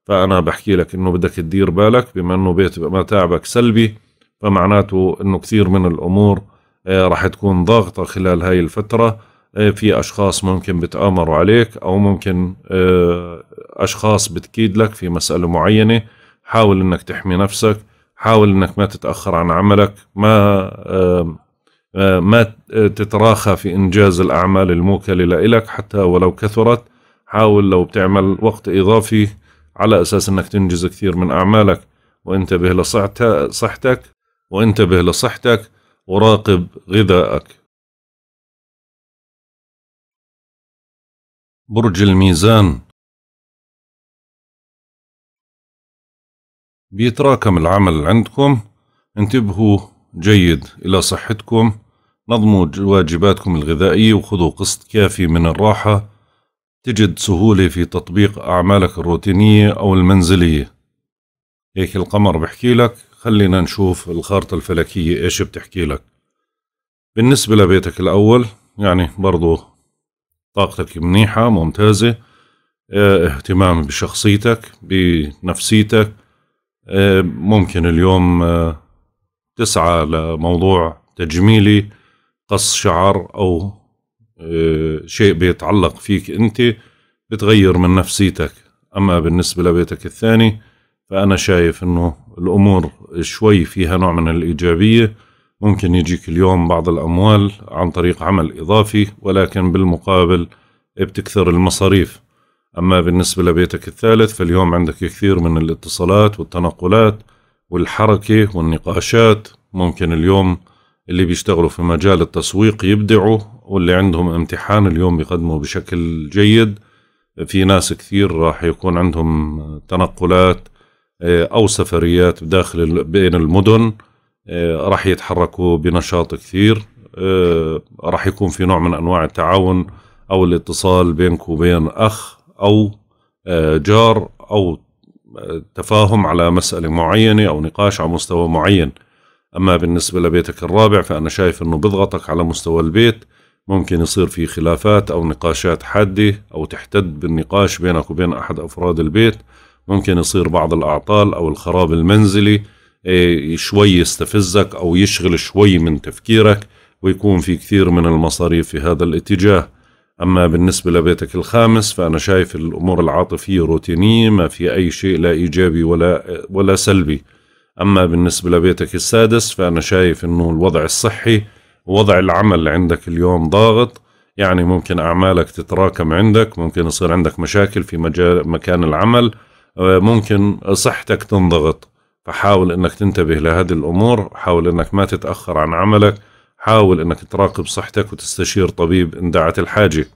فأنا بحكي لك إنه بدك تدير بالك بما إنه بيت متاعبك سلبي فمعناته إنه كثير من الأمور آه، رح تكون ضاغطة خلال هاي الفترة إيه، في اشخاص ممكن بتامروا عليك او ممكن إيه، اشخاص بتكيد لك في مساله معينه حاول انك تحمي نفسك حاول انك ما تتاخر عن عملك ما إيه، ما تتراخى في انجاز الاعمال الموكله لإلك حتى ولو كثرت حاول لو بتعمل وقت اضافي على اساس انك تنجز كثير من اعمالك وانتبه لصحتك وانتبه لصحتك وراقب غذائك برج الميزان بيتراكم العمل عندكم انتبهوا جيد إلى صحتكم نظموا واجباتكم الغذائية وخذوا قسط كافي من الراحة تجد سهولة في تطبيق أعمالك الروتينية أو المنزلية هيك القمر بحكي لك خلينا نشوف الخارطة الفلكية إيش بتحكي لك بالنسبة لبيتك الأول يعني برضو طاقتك منيحة ممتازة آه، اهتمام بشخصيتك بنفسيتك آه، ممكن اليوم آه، تسعى لموضوع تجميلي قص شعر أو شيء بيتعلق فيك أنت بتغير من نفسيتك أما بالنسبة لبيتك الثاني فأنا شايف أنه الأمور شوي فيها نوع من الإيجابية ممكن يجيك اليوم بعض الأموال عن طريق عمل إضافي ولكن بالمقابل بتكثر المصاريف أما بالنسبة لبيتك الثالث فاليوم عندك كثير من الاتصالات والتنقلات والحركة والنقاشات ممكن اليوم اللي بيشتغلوا في مجال التسويق يبدعوا واللي عندهم امتحان اليوم يقدموا بشكل جيد في ناس كثير راح يكون عندهم تنقلات آه، أو سفريات داخل بين المدن آه، راح يتحركوا بنشاط كثير آه، راح يكون في نوع من انواع التعاون او الاتصال بينك وبين اخ او آه، جار او تفاهم على مساله معينه او نقاش على مستوى معين اما بالنسبه لبيتك الرابع فانا شايف انه بضغطك على مستوى البيت ممكن يصير في خلافات او نقاشات حاده او تحتد بالنقاش بينك وبين احد افراد البيت ممكن يصير بعض الاعطال او الخراب المنزلي إيه، شوي يستفزك أو يشغل شوي من تفكيرك ويكون في كثير من المصاريف في هذا الاتجاه أما بالنسبة لبيتك الخامس فأنا شايف الأمور العاطفية روتينية ما في أي شيء لا إيجابي ولا, ولا سلبي أما بالنسبة لبيتك السادس فأنا شايف أنه الوضع الصحي وضع العمل عندك اليوم ضاغط يعني ممكن أعمالك تتراكم عندك ممكن يصير عندك مشاكل في مجال مكان العمل آه، ممكن صحتك تنضغط فحاول انك تنتبه لهذه الامور حاول انك ما تتاخر عن عملك حاول انك تراقب صحتك وتستشير طبيب ان دعت الحاجه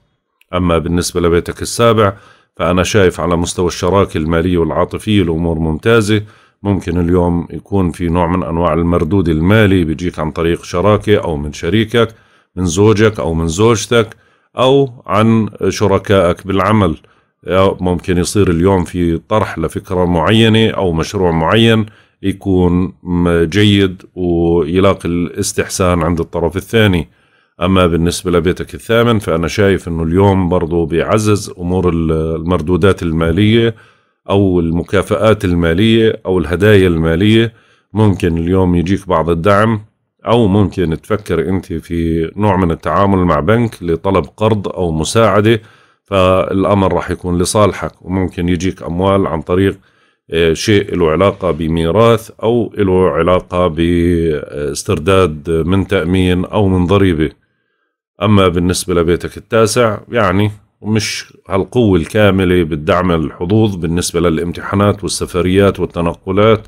اما بالنسبه لبيتك السابع فانا شايف على مستوى الشراكه الماليه والعاطفيه الامور ممتازه ممكن اليوم يكون في نوع من انواع المردود المالي بيجيك عن طريق شراكه او من شريكك من زوجك او من زوجتك او عن شركائك بالعمل ممكن يصير اليوم في طرح لفكره معينه او مشروع معين يكون جيد ويلاقي الاستحسان عند الطرف الثاني اما بالنسبه لبيتك الثامن فانا شايف انه اليوم برضه بيعزز امور المردودات الماليه او المكافآت الماليه او الهدايا الماليه ممكن اليوم يجيك بعض الدعم او ممكن تفكر انت في نوع من التعامل مع بنك لطلب قرض او مساعده فالأمر راح يكون لصالحك وممكن يجيك أموال عن طريق آه، شيء له علاقة بميراث أو له علاقة باسترداد من تأمين أو من ضريبة أما بالنسبة لبيتك التاسع يعني مش هالقوة الكاملة بالدعم الحظوظ بالنسبة للامتحانات والسفريات والتنقلات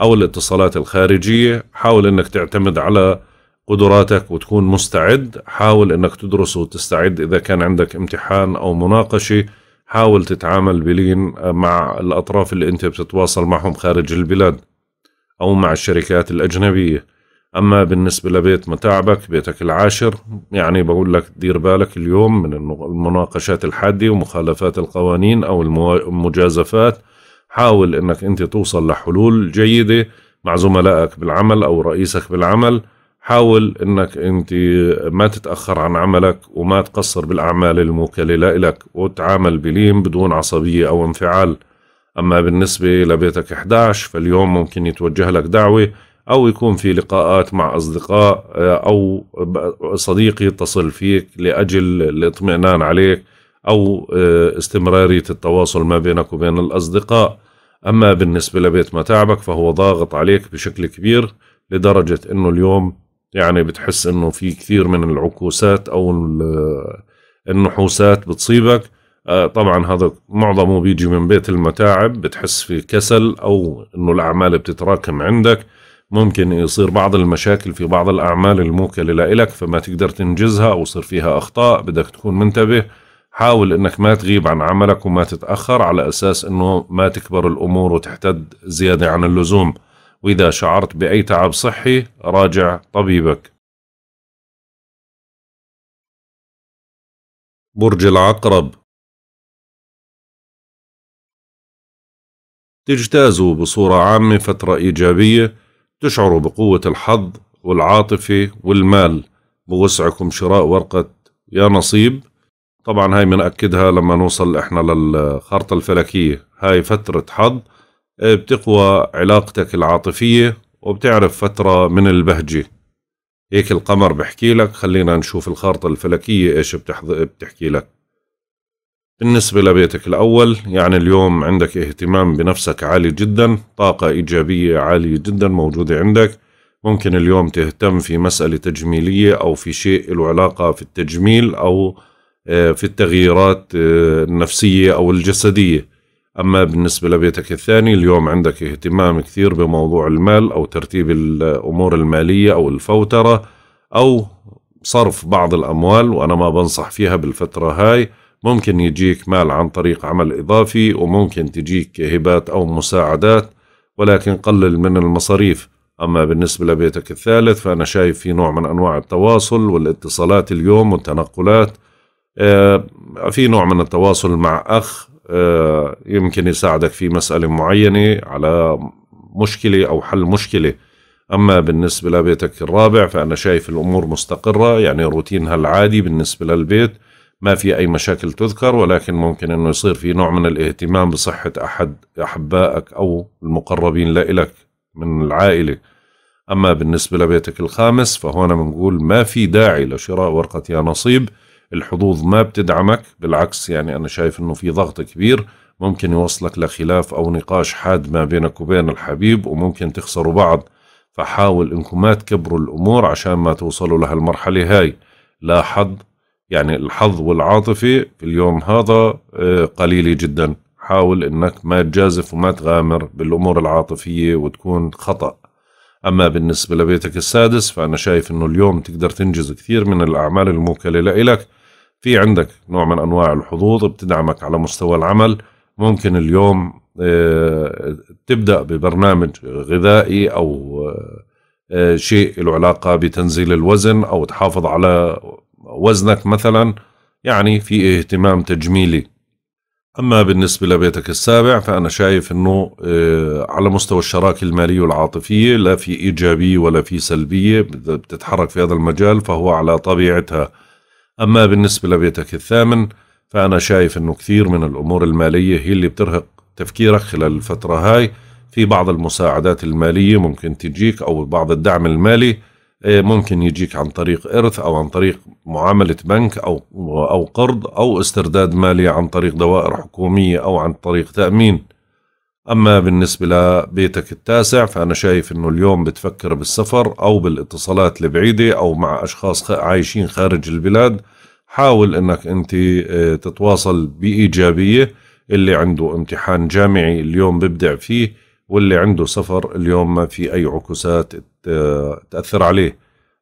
أو الاتصالات الخارجية حاول أنك تعتمد على قدراتك وتكون مستعد حاول انك تدرس وتستعد اذا كان عندك امتحان او مناقشه حاول تتعامل بلين مع الاطراف اللي انت بتتواصل معهم خارج البلاد او مع الشركات الاجنبيه اما بالنسبه لبيت متاعبك بيتك العاشر يعني بقول لك دير بالك اليوم من المناقشات الحاده ومخالفات القوانين او المجازفات حاول انك انت توصل لحلول جيده مع زملائك بالعمل او رئيسك بالعمل حاول انك انت ما تتاخر عن عملك وما تقصر بالاعمال الموكله لك وتعامل بلين بدون عصبيه او انفعال اما بالنسبه لبيتك 11 فاليوم ممكن يتوجه لك دعوه او يكون في لقاءات مع اصدقاء آه، او صديق يتصل فيك لاجل الاطمئنان عليك او آه، استمراريه التواصل ما بينك وبين الاصدقاء اما بالنسبه لبيت متاعبك فهو ضاغط عليك بشكل كبير لدرجه انه اليوم يعني بتحس انه في كثير من العكوسات او النحوسات بتصيبك آه، طبعا هذا معظمه بيجي من بيت المتاعب بتحس في كسل او انه الاعمال بتتراكم عندك ممكن يصير بعض المشاكل في بعض الاعمال الموكله لإلك فما تقدر تنجزها او يصير فيها اخطاء بدك تكون منتبه حاول انك ما تغيب عن عملك وما تتاخر على اساس انه ما تكبر الامور وتحتد زياده عن اللزوم وإذا شعرت بأي تعب صحي راجع طبيبك برج العقرب تجتاز بصورة عامة فترة إيجابية تشعر بقوة الحظ والعاطفة والمال بوسعكم شراء ورقة يا نصيب طبعا هاي بنأكدها لما نوصل احنا للخارطة الفلكية هاي فترة حظ إيه، بتقوى علاقتك العاطفية وبتعرف فترة من البهجة هيك القمر بحكي لك خلينا نشوف الخارطة الفلكية إيش بتحكي لك بالنسبة لبيتك الأول يعني اليوم عندك اهتمام بنفسك عالي جدا طاقة إيجابية عالية جدا موجودة عندك ممكن اليوم تهتم في مسألة تجميلية أو في شيء له علاقة في التجميل أو إيه، في التغييرات إيه، النفسية أو الجسدية أما بالنسبة لبيتك الثاني اليوم عندك اهتمام كثير بموضوع المال أو ترتيب الأمور المالية أو الفوترة أو صرف بعض الأموال وأنا ما بنصح فيها بالفترة هاي ممكن يجيك مال عن طريق عمل إضافي وممكن تجيك هبات أو مساعدات ولكن قلل من المصاريف أما بالنسبة لبيتك الثالث فأنا شايف في نوع من أنواع التواصل والاتصالات اليوم والتنقلات آه، في نوع من التواصل مع أخ آه، يمكن يساعدك في مسألة معينة على مشكلة أو حل مشكلة أما بالنسبة لبيتك الرابع فأنا شايف الأمور مستقرة يعني روتينها العادي بالنسبة للبيت ما في أي مشاكل تذكر ولكن ممكن أنه يصير في نوع من الاهتمام بصحة أحد أحبائك أو المقربين لإلك من العائلة أما بالنسبة لبيتك الخامس فهون بنقول ما في داعي لشراء ورقة يا نصيب الحظوظ ما بتدعمك بالعكس يعني أنا شايف أنه في ضغط كبير ممكن يوصلك لخلاف أو نقاش حاد ما بينك وبين الحبيب وممكن تخسروا بعض فحاول أنكم ما تكبروا الأمور عشان ما توصلوا لهالمرحلة هاي لا حظ يعني الحظ والعاطفة في اليوم هذا آه، قليلة جدا حاول أنك ما تجازف وما تغامر بالأمور العاطفية وتكون خطأ أما بالنسبة لبيتك السادس فأنا شايف أنه اليوم تقدر تنجز كثير من الأعمال الموكلة لإلك في عندك نوع من انواع الحظوظ بتدعمك على مستوى العمل ممكن اليوم آه، تبدا ببرنامج غذائي او آه، آه، شيء له علاقه بتنزيل الوزن او تحافظ على وزنك مثلا يعني في اهتمام تجميلي اما بالنسبه لبيتك السابع فانا شايف انه على مستوى الشراكه الماليه والعاطفيه لا في ايجابيه ولا في سلبيه بتتحرك في هذا المجال فهو على طبيعتها أما بالنسبة لبيتك الثامن فأنا شايف أنه كثير من الأمور المالية هي اللي بترهق تفكيرك خلال الفترة هاي في بعض المساعدات المالية ممكن تجيك أو بعض الدعم المالي آه، ممكن يجيك عن طريق إرث أو عن طريق معاملة بنك أو أو قرض أو استرداد مالي عن طريق دوائر حكومية أو عن طريق تأمين أما بالنسبة لبيتك التاسع فأنا شايف أنه اليوم بتفكر بالسفر أو بالاتصالات البعيدة أو مع أشخاص عايشين خارج البلاد حاول أنك أنت آه، تتواصل بإيجابية اللي عنده امتحان جامعي اليوم ببدع فيه واللي عنده سفر اليوم ما في أي عكوسات تأثر عليه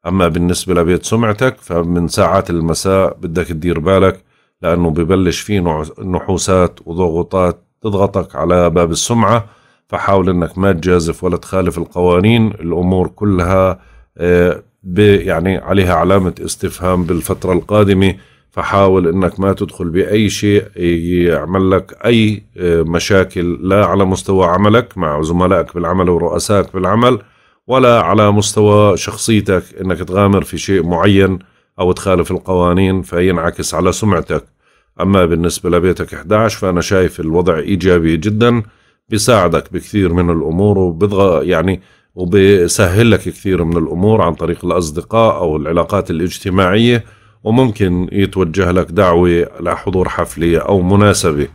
أما بالنسبة لبيت سمعتك فمن ساعات المساء بدك تدير بالك لأنه ببلش فيه نحوسات وضغوطات تضغطك على باب السمعة فحاول انك ما تجازف ولا تخالف القوانين الامور كلها آه، يعني عليها علامة استفهام بالفترة القادمة فحاول انك ما تدخل باي شيء يعمل لك اي آه، مشاكل لا على مستوى عملك مع زملائك بالعمل ورؤسائك بالعمل ولا على مستوى شخصيتك انك تغامر في شيء معين او تخالف القوانين فينعكس على سمعتك أما بالنسبة لبيتك 11 فأنا شايف الوضع إيجابي جدا بيساعدك بكثير من الأمور وبضغ يعني وبيسهل لك كثير من الأمور عن طريق الأصدقاء أو العلاقات الاجتماعية وممكن يتوجه لك دعوة لحضور حفلة أو مناسبة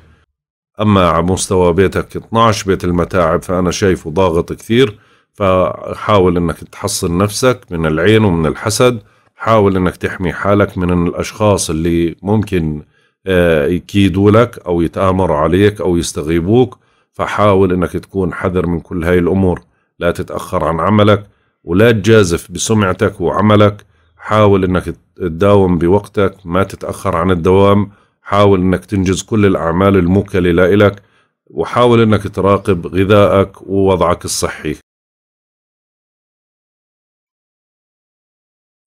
أما على مستوى بيتك 12 بيت المتاعب فأنا شايفه ضاغط كثير فحاول أنك تحصن نفسك من العين ومن الحسد حاول أنك تحمي حالك من الأشخاص اللي ممكن آه، يكيدوا لك أو يتآمروا عليك أو يستغيبوك فحاول أنك تكون حذر من كل هاي الأمور لا تتأخر عن عملك ولا تجازف بسمعتك وعملك حاول أنك تداوم بوقتك ما تتأخر عن الدوام حاول أنك تنجز كل الأعمال الموكلة لإلك وحاول أنك تراقب غذائك ووضعك الصحي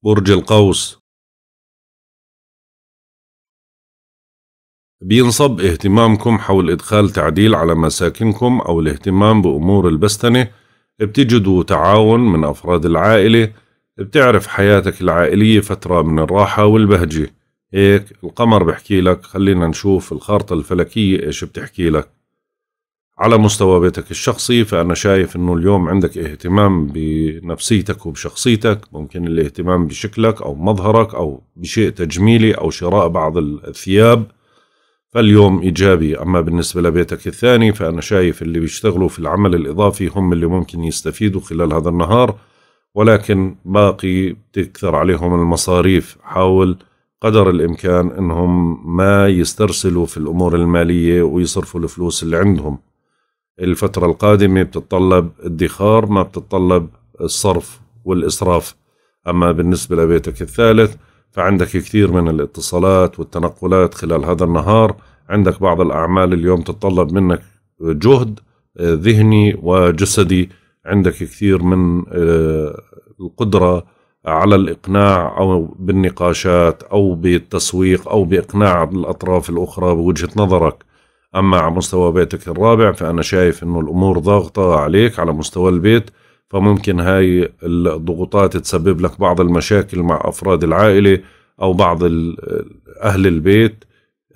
برج القوس بينصب اهتمامكم حول إدخال تعديل على مساكنكم أو الاهتمام بأمور البستنة بتجدوا تعاون من أفراد العائلة بتعرف حياتك العائلية فترة من الراحة والبهجة هيك القمر بحكي لك خلينا نشوف الخارطة الفلكية إيش بتحكي لك على مستوى بيتك الشخصي فأنا شايف إنه اليوم عندك اهتمام بنفسيتك وبشخصيتك ممكن الاهتمام بشكلك أو مظهرك أو بشيء تجميلي أو شراء بعض الثياب فاليوم إيجابي أما بالنسبة لبيتك الثاني فأنا شايف اللي بيشتغلوا في العمل الإضافي هم اللي ممكن يستفيدوا خلال هذا النهار ولكن باقي تكثر عليهم المصاريف حاول قدر الإمكان أنهم ما يسترسلوا في الأمور المالية ويصرفوا الفلوس اللي عندهم الفترة القادمة بتتطلب ادخار ما بتتطلب الصرف والإسراف أما بالنسبة لبيتك الثالث فعندك كثير من الاتصالات والتنقلات خلال هذا النهار عندك بعض الأعمال اليوم تتطلب منك جهد آه، ذهني وجسدي عندك كثير من آه، القدرة على الإقناع أو بالنقاشات أو بالتسويق أو بإقناع الأطراف الأخرى بوجهة نظرك أما على مستوى بيتك الرابع فأنا شايف أنه الأمور ضاغطة عليك على مستوى البيت فممكن هاي الضغوطات تسبب لك بعض المشاكل مع أفراد العائلة أو بعض أهل البيت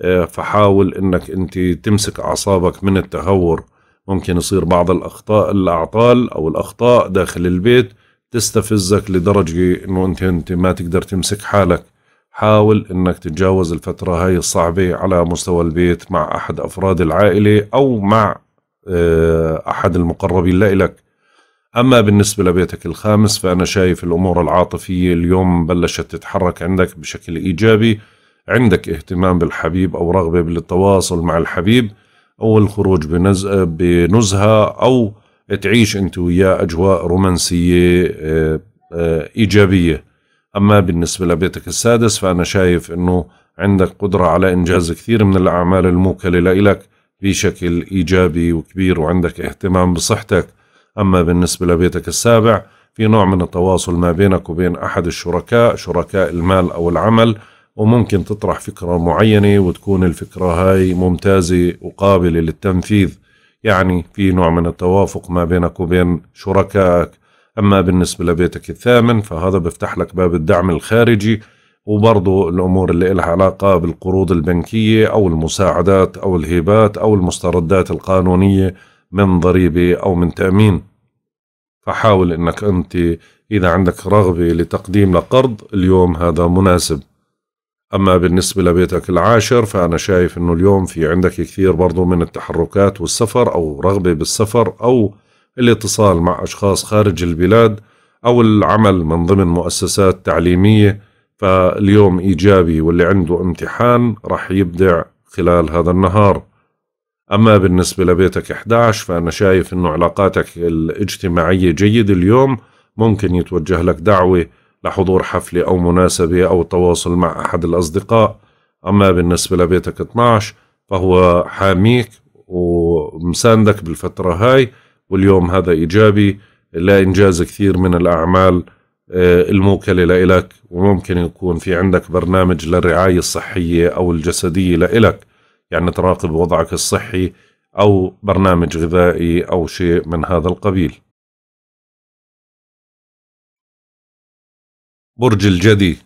آه، فحاول أنك أنت تمسك أعصابك من التهور ممكن يصير بعض الأخطاء الأعطال أو الأخطاء داخل البيت تستفزك لدرجة أنه أنت, أنت ما تقدر تمسك حالك حاول أنك تتجاوز الفترة هاي الصعبة على مستوى البيت مع أحد أفراد العائلة أو مع آه، أحد المقربين لإلك أما بالنسبة لبيتك الخامس فأنا شايف الأمور العاطفية اليوم بلشت تتحرك عندك بشكل إيجابي عندك اهتمام بالحبيب أو رغبة بالتواصل مع الحبيب أو الخروج بنز... بنزهة أو تعيش أنت وياه أجواء رومانسية آه، آه، إيجابية أما بالنسبة لبيتك السادس فأنا شايف أنه عندك قدرة على إنجاز كثير من الأعمال الموكلة لإلك بشكل إيجابي وكبير وعندك اهتمام بصحتك أما بالنسبة لبيتك السابع في نوع من التواصل ما بينك وبين أحد الشركاء شركاء المال أو العمل وممكن تطرح فكرة معينة وتكون الفكرة هاي ممتازة وقابلة للتنفيذ يعني في نوع من التوافق ما بينك وبين شركائك أما بالنسبة لبيتك الثامن فهذا بيفتح لك باب الدعم الخارجي وبرضو الأمور اللي إلها علاقة بالقروض البنكية أو المساعدات أو الهبات أو المستردات القانونية من ضريبة أو من تأمين فحاول انك انت اذا عندك رغبه لتقديم لقرض اليوم هذا مناسب اما بالنسبه لبيتك العاشر فانا شايف انه اليوم في عندك كثير برضو من التحركات والسفر او رغبه بالسفر او الاتصال مع اشخاص خارج البلاد او العمل من ضمن مؤسسات تعليميه فاليوم ايجابي واللي عنده امتحان راح يبدع خلال هذا النهار أما بالنسبة لبيتك 11 فأنا شايف أنه علاقاتك الاجتماعية جيدة اليوم ممكن يتوجه لك دعوة لحضور حفلة أو مناسبة أو التواصل مع أحد الأصدقاء أما بالنسبة لبيتك 12 فهو حاميك ومساندك بالفترة هاي واليوم هذا إيجابي لا إنجاز كثير من الأعمال آه، الموكلة لإلك وممكن يكون في عندك برنامج للرعاية الصحية أو الجسدية لإلك يعني تراقب وضعك الصحي أو برنامج غذائي أو شيء من هذا القبيل برج الجدي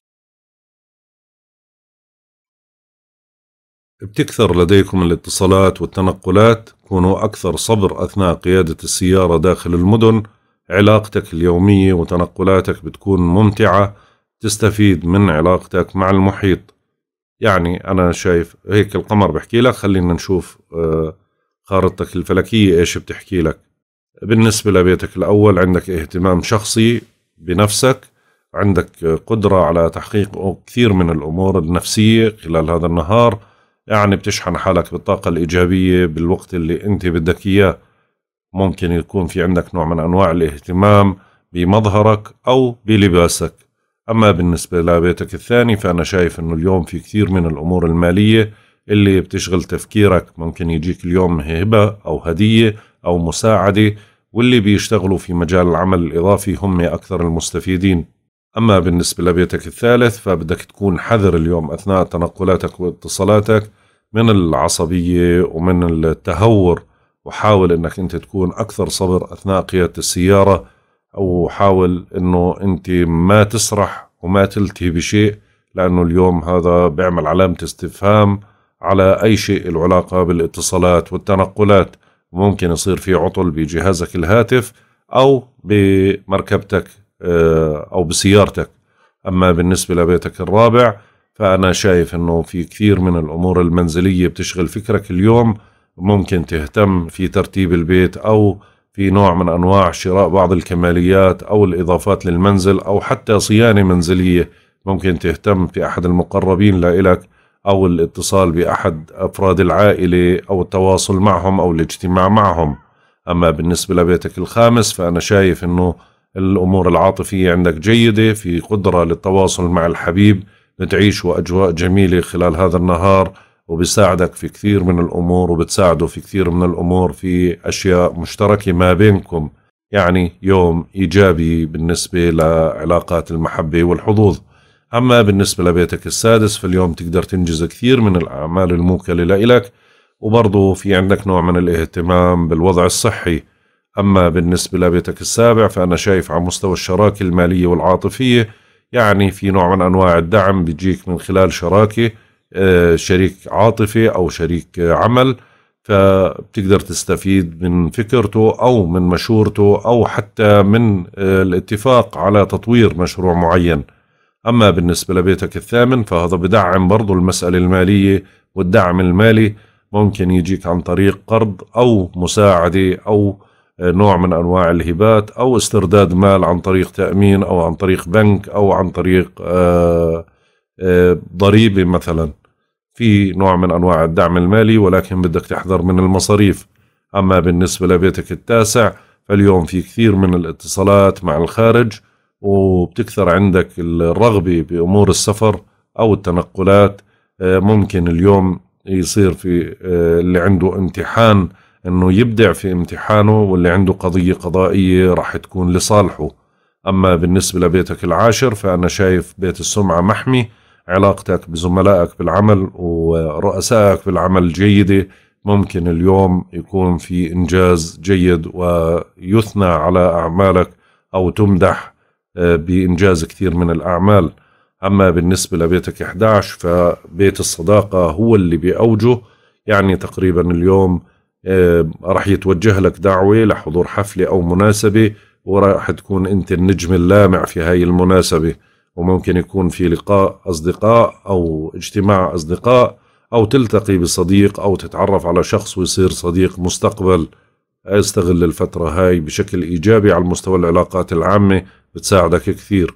بتكثر لديكم الاتصالات والتنقلات كونوا أكثر صبر أثناء قيادة السيارة داخل المدن علاقتك اليومية وتنقلاتك بتكون ممتعة تستفيد من علاقتك مع المحيط يعني انا شايف هيك القمر بحكي لك خلينا نشوف آه، خارطتك الفلكيه ايش بتحكي لك بالنسبه لبيتك الاول عندك اهتمام شخصي بنفسك عندك قدره على تحقيق كثير من الامور النفسيه خلال هذا النهار يعني بتشحن حالك بالطاقه الايجابيه بالوقت اللي انت بدك اياه ممكن يكون في عندك نوع من انواع الاهتمام بمظهرك او بلباسك أما بالنسبة لبيتك الثاني فأنا شايف أنه اليوم في كثير من الأمور المالية اللي بتشغل تفكيرك ممكن يجيك اليوم هبة أو هدية أو مساعدة واللي بيشتغلوا في مجال العمل الإضافي هم أكثر المستفيدين أما بالنسبة لبيتك الثالث فبدك تكون حذر اليوم أثناء تنقلاتك واتصالاتك من العصبية ومن التهور وحاول أنك أنت تكون أكثر صبر أثناء قيادة السيارة او حاول انه انت ما تسرح وما تلتهي بشيء لانه اليوم هذا بيعمل علامه استفهام على اي شيء له علاقه بالاتصالات والتنقلات ممكن يصير في عطل بجهازك الهاتف او بمركبتك آه، او بسيارتك اما بالنسبه لبيتك الرابع فانا شايف انه في كثير من الامور المنزليه بتشغل فكرك اليوم ممكن تهتم في ترتيب البيت او في نوع من أنواع شراء بعض الكماليات أو الإضافات للمنزل أو حتى صيانة منزلية ممكن تهتم في أحد المقربين لإلك أو الاتصال بأحد أفراد العائلة أو التواصل معهم أو الاجتماع معهم أما بالنسبة لبيتك الخامس فأنا شايف أنه الأمور العاطفية عندك جيدة في قدرة للتواصل مع الحبيب بتعيشوا أجواء جميلة خلال هذا النهار وبيساعدك في كثير من الامور وبتساعده في كثير من الامور في اشياء مشتركه ما بينكم يعني يوم ايجابي بالنسبه لعلاقات المحبه والحظوظ اما بالنسبه لبيتك السادس فاليوم تقدر تنجز كثير من الاعمال الموكله لإلك وبرضه في عندك نوع من الاهتمام بالوضع الصحي أما بالنسبة لبيتك السابع فأنا شايف على مستوى الشراكة المالية والعاطفية يعني في نوع من أنواع الدعم بيجيك من خلال شراكة آه، شريك عاطفي او شريك عمل فبتقدر تستفيد من فكرته او من مشورته او حتى من آه، الاتفاق على تطوير مشروع معين اما بالنسبه لبيتك الثامن فهذا بدعم برضه المساله الماليه والدعم المالي ممكن يجيك عن طريق قرض او مساعده او آه، نوع من انواع الهبات او استرداد مال عن طريق تامين او عن طريق بنك او عن طريق ضريبه مثلا في نوع من أنواع الدعم المالي ولكن بدك تحذر من المصاريف أما بالنسبة لبيتك التاسع فاليوم في كثير من الاتصالات مع الخارج وبتكثر عندك الرغبة بأمور السفر أو التنقلات آه، ممكن اليوم يصير في آه، اللي عنده امتحان انه يبدع في امتحانه واللي عنده قضية قضائية راح تكون لصالحه اما بالنسبة لبيتك العاشر فانا شايف بيت السمعة محمي علاقتك بزملائك بالعمل ورؤسائك بالعمل جيدة ممكن اليوم يكون في إنجاز جيد ويثنى على أعمالك أو تمدح آه، بإنجاز كثير من الأعمال أما بالنسبة لبيتك 11 فبيت الصداقة هو اللي بأوجه يعني تقريبا اليوم آه، رح يتوجه لك دعوة لحضور حفلة أو مناسبة وراح تكون أنت النجم اللامع في هاي المناسبة وممكن يكون في لقاء أصدقاء أو اجتماع أصدقاء أو تلتقي بصديق أو تتعرف على شخص ويصير صديق مستقبل استغل الفترة هاي بشكل إيجابي على مستوى العلاقات العامة بتساعدك كثير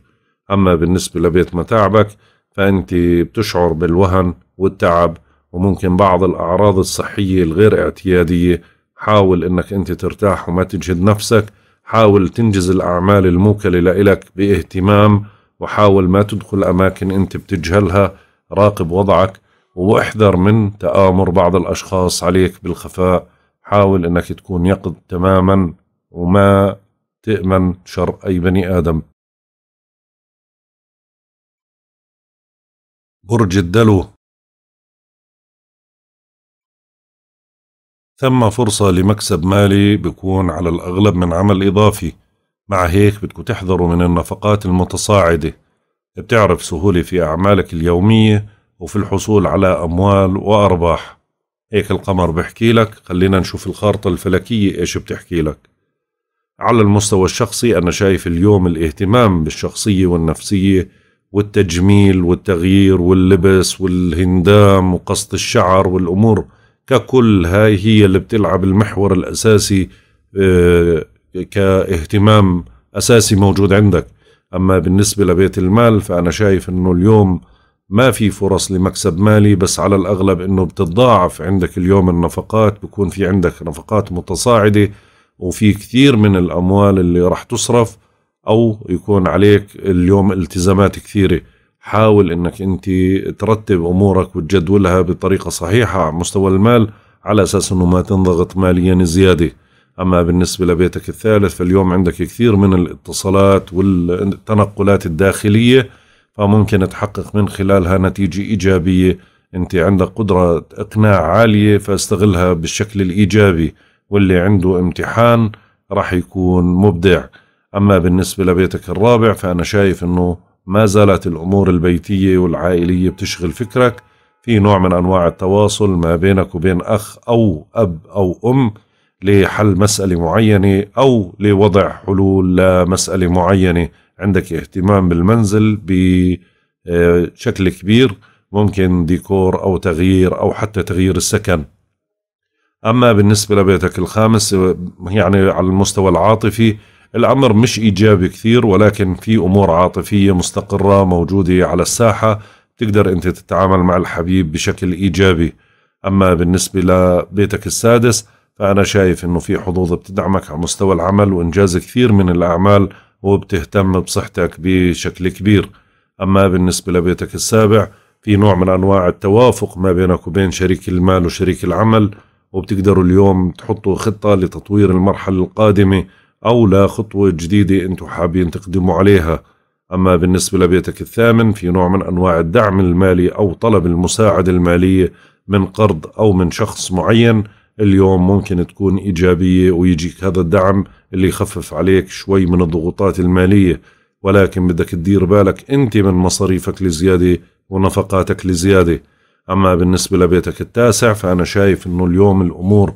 أما بالنسبة لبيت متاعبك فأنت بتشعر بالوهن والتعب وممكن بعض الأعراض الصحية الغير اعتيادية حاول أنك أنت ترتاح وما تجهد نفسك حاول تنجز الأعمال الموكلة لإلك باهتمام وحاول ما تدخل أماكن أنت بتجهلها راقب وضعك واحذر من تآمر بعض الأشخاص عليك بالخفاء حاول أنك تكون يقظ تماما وما تأمن شر أي بني آدم برج الدلو ثم فرصة لمكسب مالي بكون على الأغلب من عمل إضافي مع هيك بدكم تحذروا من النفقات المتصاعدة بتعرف سهولة في أعمالك اليومية وفي الحصول على أموال وأرباح هيك القمر بحكي لك خلينا نشوف الخارطة الفلكية إيش بتحكي لك على المستوى الشخصي أنا شايف اليوم الاهتمام بالشخصية والنفسية والتجميل والتغيير واللبس والهندام وقصة الشعر والأمور ككل هاي هي اللي بتلعب المحور الأساسي آه، كاهتمام اساسي موجود عندك اما بالنسبه لبيت المال فانا شايف انه اليوم ما في فرص لمكسب مالي بس على الاغلب انه بتتضاعف عندك اليوم النفقات بكون في عندك نفقات متصاعده وفي كثير من الاموال اللي راح تصرف او يكون عليك اليوم التزامات كثيره حاول انك انت ترتب امورك وتجدولها بطريقه صحيحه على مستوى المال على اساس انه ما تنضغط ماليا زياده أما بالنسبة لبيتك الثالث فاليوم عندك كثير من الاتصالات والتنقلات الداخلية فممكن تحقق من خلالها نتيجة إيجابية أنت عندك قدرة إقناع عالية فاستغلها بالشكل الإيجابي واللي عنده امتحان راح يكون مبدع أما بالنسبة لبيتك الرابع فأنا شايف أنه ما زالت الأمور البيتية والعائلية بتشغل فكرك في نوع من أنواع التواصل ما بينك وبين أخ أو أب أو أم لحل مسألة معينة أو لوضع حلول لمسألة معينة عندك اهتمام بالمنزل بشكل كبير ممكن ديكور أو تغيير أو حتى تغيير السكن أما بالنسبة لبيتك الخامس يعني على المستوى العاطفي الأمر مش إيجابي كثير ولكن في أمور عاطفية مستقرة موجودة على الساحة تقدر أنت تتعامل مع الحبيب بشكل إيجابي أما بالنسبة لبيتك السادس فأنا شايف إنه في حظوظ بتدعمك على مستوى العمل وإنجاز كثير من الأعمال وبتهتم بصحتك بشكل كبير أما بالنسبة لبيتك السابع في نوع من أنواع التوافق ما بينك وبين شريك المال وشريك العمل وبتقدروا اليوم تحطوا خطة لتطوير المرحلة القادمة أو لخطوة جديدة أنتوا حابين تقدموا عليها أما بالنسبة لبيتك الثامن في نوع من أنواع الدعم المالي أو طلب المساعدة المالية من قرض أو من شخص معين اليوم ممكن تكون إيجابية ويجيك هذا الدعم اللي يخفف عليك شوي من الضغوطات المالية ولكن بدك تدير بالك أنت من مصاريفك لزياده ونفقاتك لزياده أما بالنسبة لبيتك التاسع فأنا شايف أنه اليوم الأمور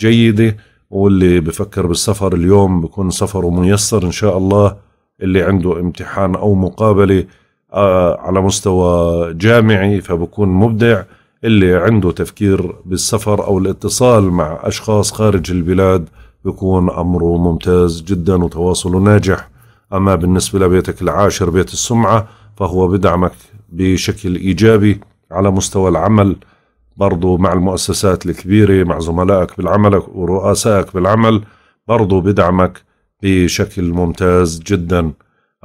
جيدة واللي بفكر بالسفر اليوم بكون سفره ميسر إن شاء الله اللي عنده امتحان أو مقابلة آه، على مستوى جامعي فبكون مبدع اللي عنده تفكير بالسفر أو الاتصال مع أشخاص خارج البلاد بيكون أمره ممتاز جدا وتواصله ناجح أما بالنسبة لبيتك العاشر بيت السمعة فهو بدعمك بشكل إيجابي على مستوى العمل برضو مع المؤسسات الكبيرة مع زملائك بالعمل ورؤسائك بالعمل برضو بدعمك بشكل ممتاز جداً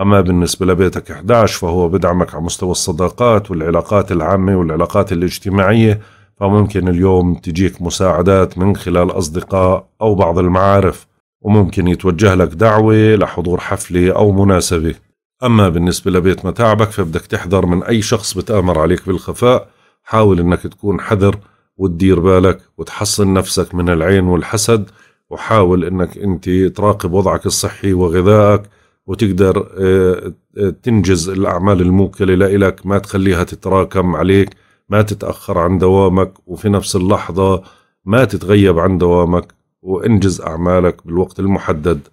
أما بالنسبة لبيتك 11 فهو بدعمك على مستوى الصداقات والعلاقات العامة والعلاقات الاجتماعية فممكن اليوم تجيك مساعدات من خلال أصدقاء أو بعض المعارف وممكن يتوجه لك دعوة لحضور حفلة أو مناسبة أما بالنسبة لبيت متاعبك فبدك تحذر من أي شخص بتآمر عليك بالخفاء حاول أنك تكون حذر وتدير بالك وتحصن نفسك من العين والحسد وحاول أنك أنت تراقب وضعك الصحي وغذائك وتقدر آه، آه، تنجز الأعمال الموكلة لإلك ما تخليها تتراكم عليك ما تتأخر عن دوامك وفي نفس اللحظة ما تتغيب عن دوامك وانجز أعمالك بالوقت المحدد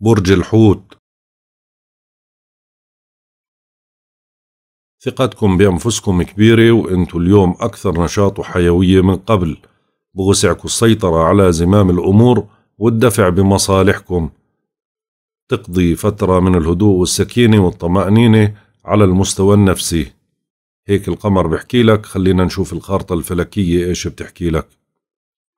برج الحوت ثقتكم بأنفسكم كبيرة وانتوا اليوم أكثر نشاط وحيوية من قبل بوسعكم السيطرة على زمام الأمور والدفع بمصالحكم تقضي فترة من الهدوء والسكينة والطمأنينة على المستوى النفسي هيك القمر بحكي لك خلينا نشوف الخارطة الفلكية إيش بتحكي لك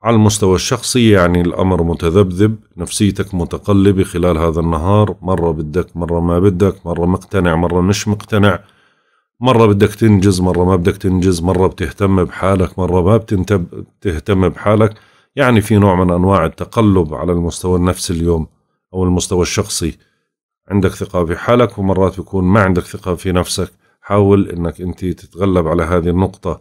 على المستوى الشخصي يعني الأمر متذبذب نفسيتك متقلبة خلال هذا النهار مرة بدك مرة ما بدك مرة مقتنع مرة مش مقتنع مرة بدك تنجز مرة ما بدك تنجز مرة بتهتم بحالك مرة ما بتهتم بحالك يعني في نوع من أنواع التقلب على المستوى النفسي اليوم أو المستوى الشخصي عندك ثقة في حالك ومرات بيكون ما عندك ثقة في نفسك حاول أنك أنت تتغلب على هذه النقطة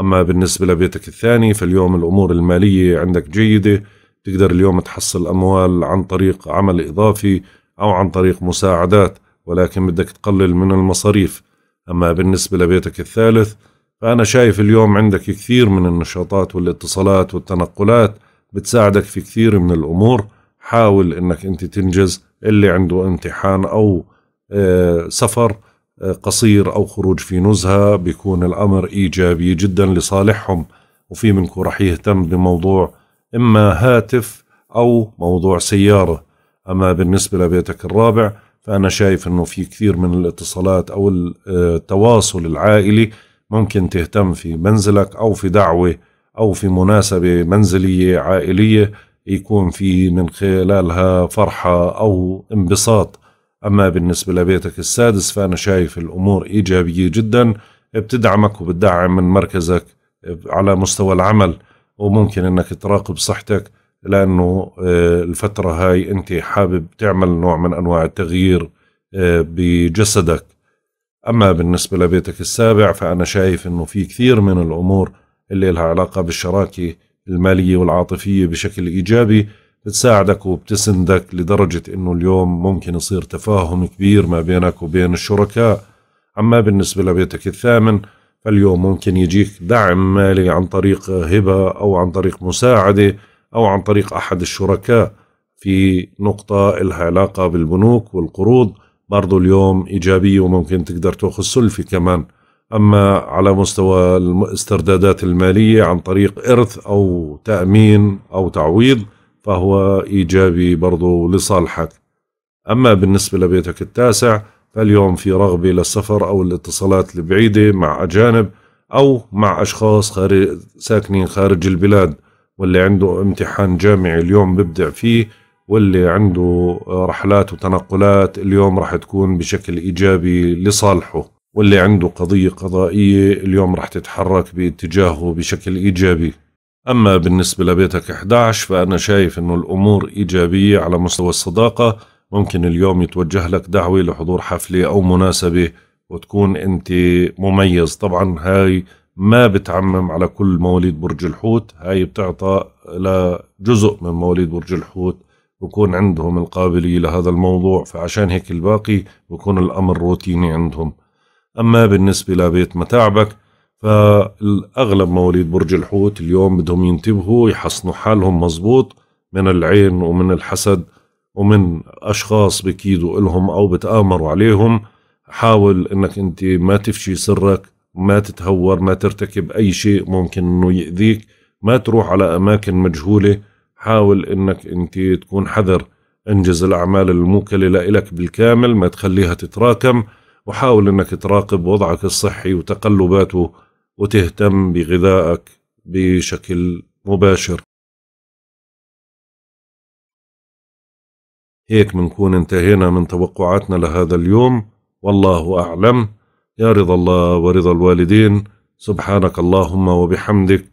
أما بالنسبة لبيتك الثاني فاليوم الأمور المالية عندك جيدة تقدر اليوم تحصل أموال عن طريق عمل إضافي أو عن طريق مساعدات ولكن بدك تقلل من المصاريف أما بالنسبة لبيتك الثالث فأنا شايف اليوم عندك كثير من النشاطات والاتصالات والتنقلات بتساعدك في كثير من الأمور حاول أنك أنت تنجز اللي عنده امتحان أو آه، سفر آه، قصير أو خروج في نزهة بيكون الأمر إيجابي جدا لصالحهم وفي منكم رح يهتم بموضوع إما هاتف أو موضوع سيارة أما بالنسبة لبيتك الرابع فأنا شايف أنه في كثير من الاتصالات أو آه، التواصل العائلي ممكن تهتم في منزلك أو في دعوة أو في مناسبة منزلية عائلية يكون في من خلالها فرحة أو انبساط أما بالنسبة لبيتك السادس فأنا شايف الأمور إيجابية جدا بتدعمك وبتدعم من مركزك على مستوى العمل وممكن أنك تراقب صحتك لأنه آه، الفترة هاي أنت حابب تعمل نوع من أنواع التغيير آه، بجسدك أما بالنسبة لبيتك السابع فأنا شايف أنه في كثير من الأمور اللي لها علاقة بالشراكة المالية والعاطفية بشكل إيجابي بتساعدك وبتسندك لدرجة أنه اليوم ممكن يصير تفاهم كبير ما بينك وبين الشركاء أما بالنسبة لبيتك الثامن فاليوم ممكن يجيك دعم مالي عن طريق هبة أو عن طريق مساعدة أو عن طريق أحد الشركاء في نقطة لها علاقة بالبنوك والقروض برضو اليوم إيجابية وممكن تقدر تأخذ سلفي كمان أما على مستوى الاستردادات المالية عن طريق إرث أو تأمين أو تعويض فهو إيجابي برضو لصالحك أما بالنسبة لبيتك التاسع فاليوم في رغبة للسفر أو الاتصالات البعيدة مع أجانب أو مع أشخاص خارج ساكنين خارج البلاد واللي عنده امتحان جامعي اليوم ببدع فيه واللي عنده رحلات وتنقلات اليوم راح تكون بشكل إيجابي لصالحه واللي عنده قضية قضائية اليوم راح تتحرك باتجاهه بشكل إيجابي أما بالنسبة لبيتك 11 فأنا شايف أنه الأمور إيجابية على مستوى الصداقة ممكن اليوم يتوجه لك دعوة لحضور حفلة أو مناسبة وتكون أنت مميز طبعا هاي ما بتعمم على كل مواليد برج الحوت هاي بتعطى لجزء من مواليد برج الحوت بكون عندهم القابلية لهذا الموضوع فعشان هيك الباقي بكون الأمر روتيني عندهم أما بالنسبة لبيت متاعبك فالأغلب مواليد برج الحوت اليوم بدهم ينتبهوا يحصنوا حالهم مزبوط من العين ومن الحسد ومن أشخاص بكيدوا إلهم أو بتآمروا عليهم حاول أنك أنت ما تفشي سرك ما تتهور ما ترتكب أي شيء ممكن أنه يأذيك ما تروح على أماكن مجهولة حاول انك انت تكون حذر انجز الاعمال الموكله لك بالكامل ما تخليها تتراكم وحاول انك تراقب وضعك الصحي وتقلباته وتهتم بغذائك بشكل مباشر هيك منكون انتهينا من توقعاتنا لهذا اليوم والله أعلم يا رضا الله ورضا الوالدين سبحانك اللهم وبحمدك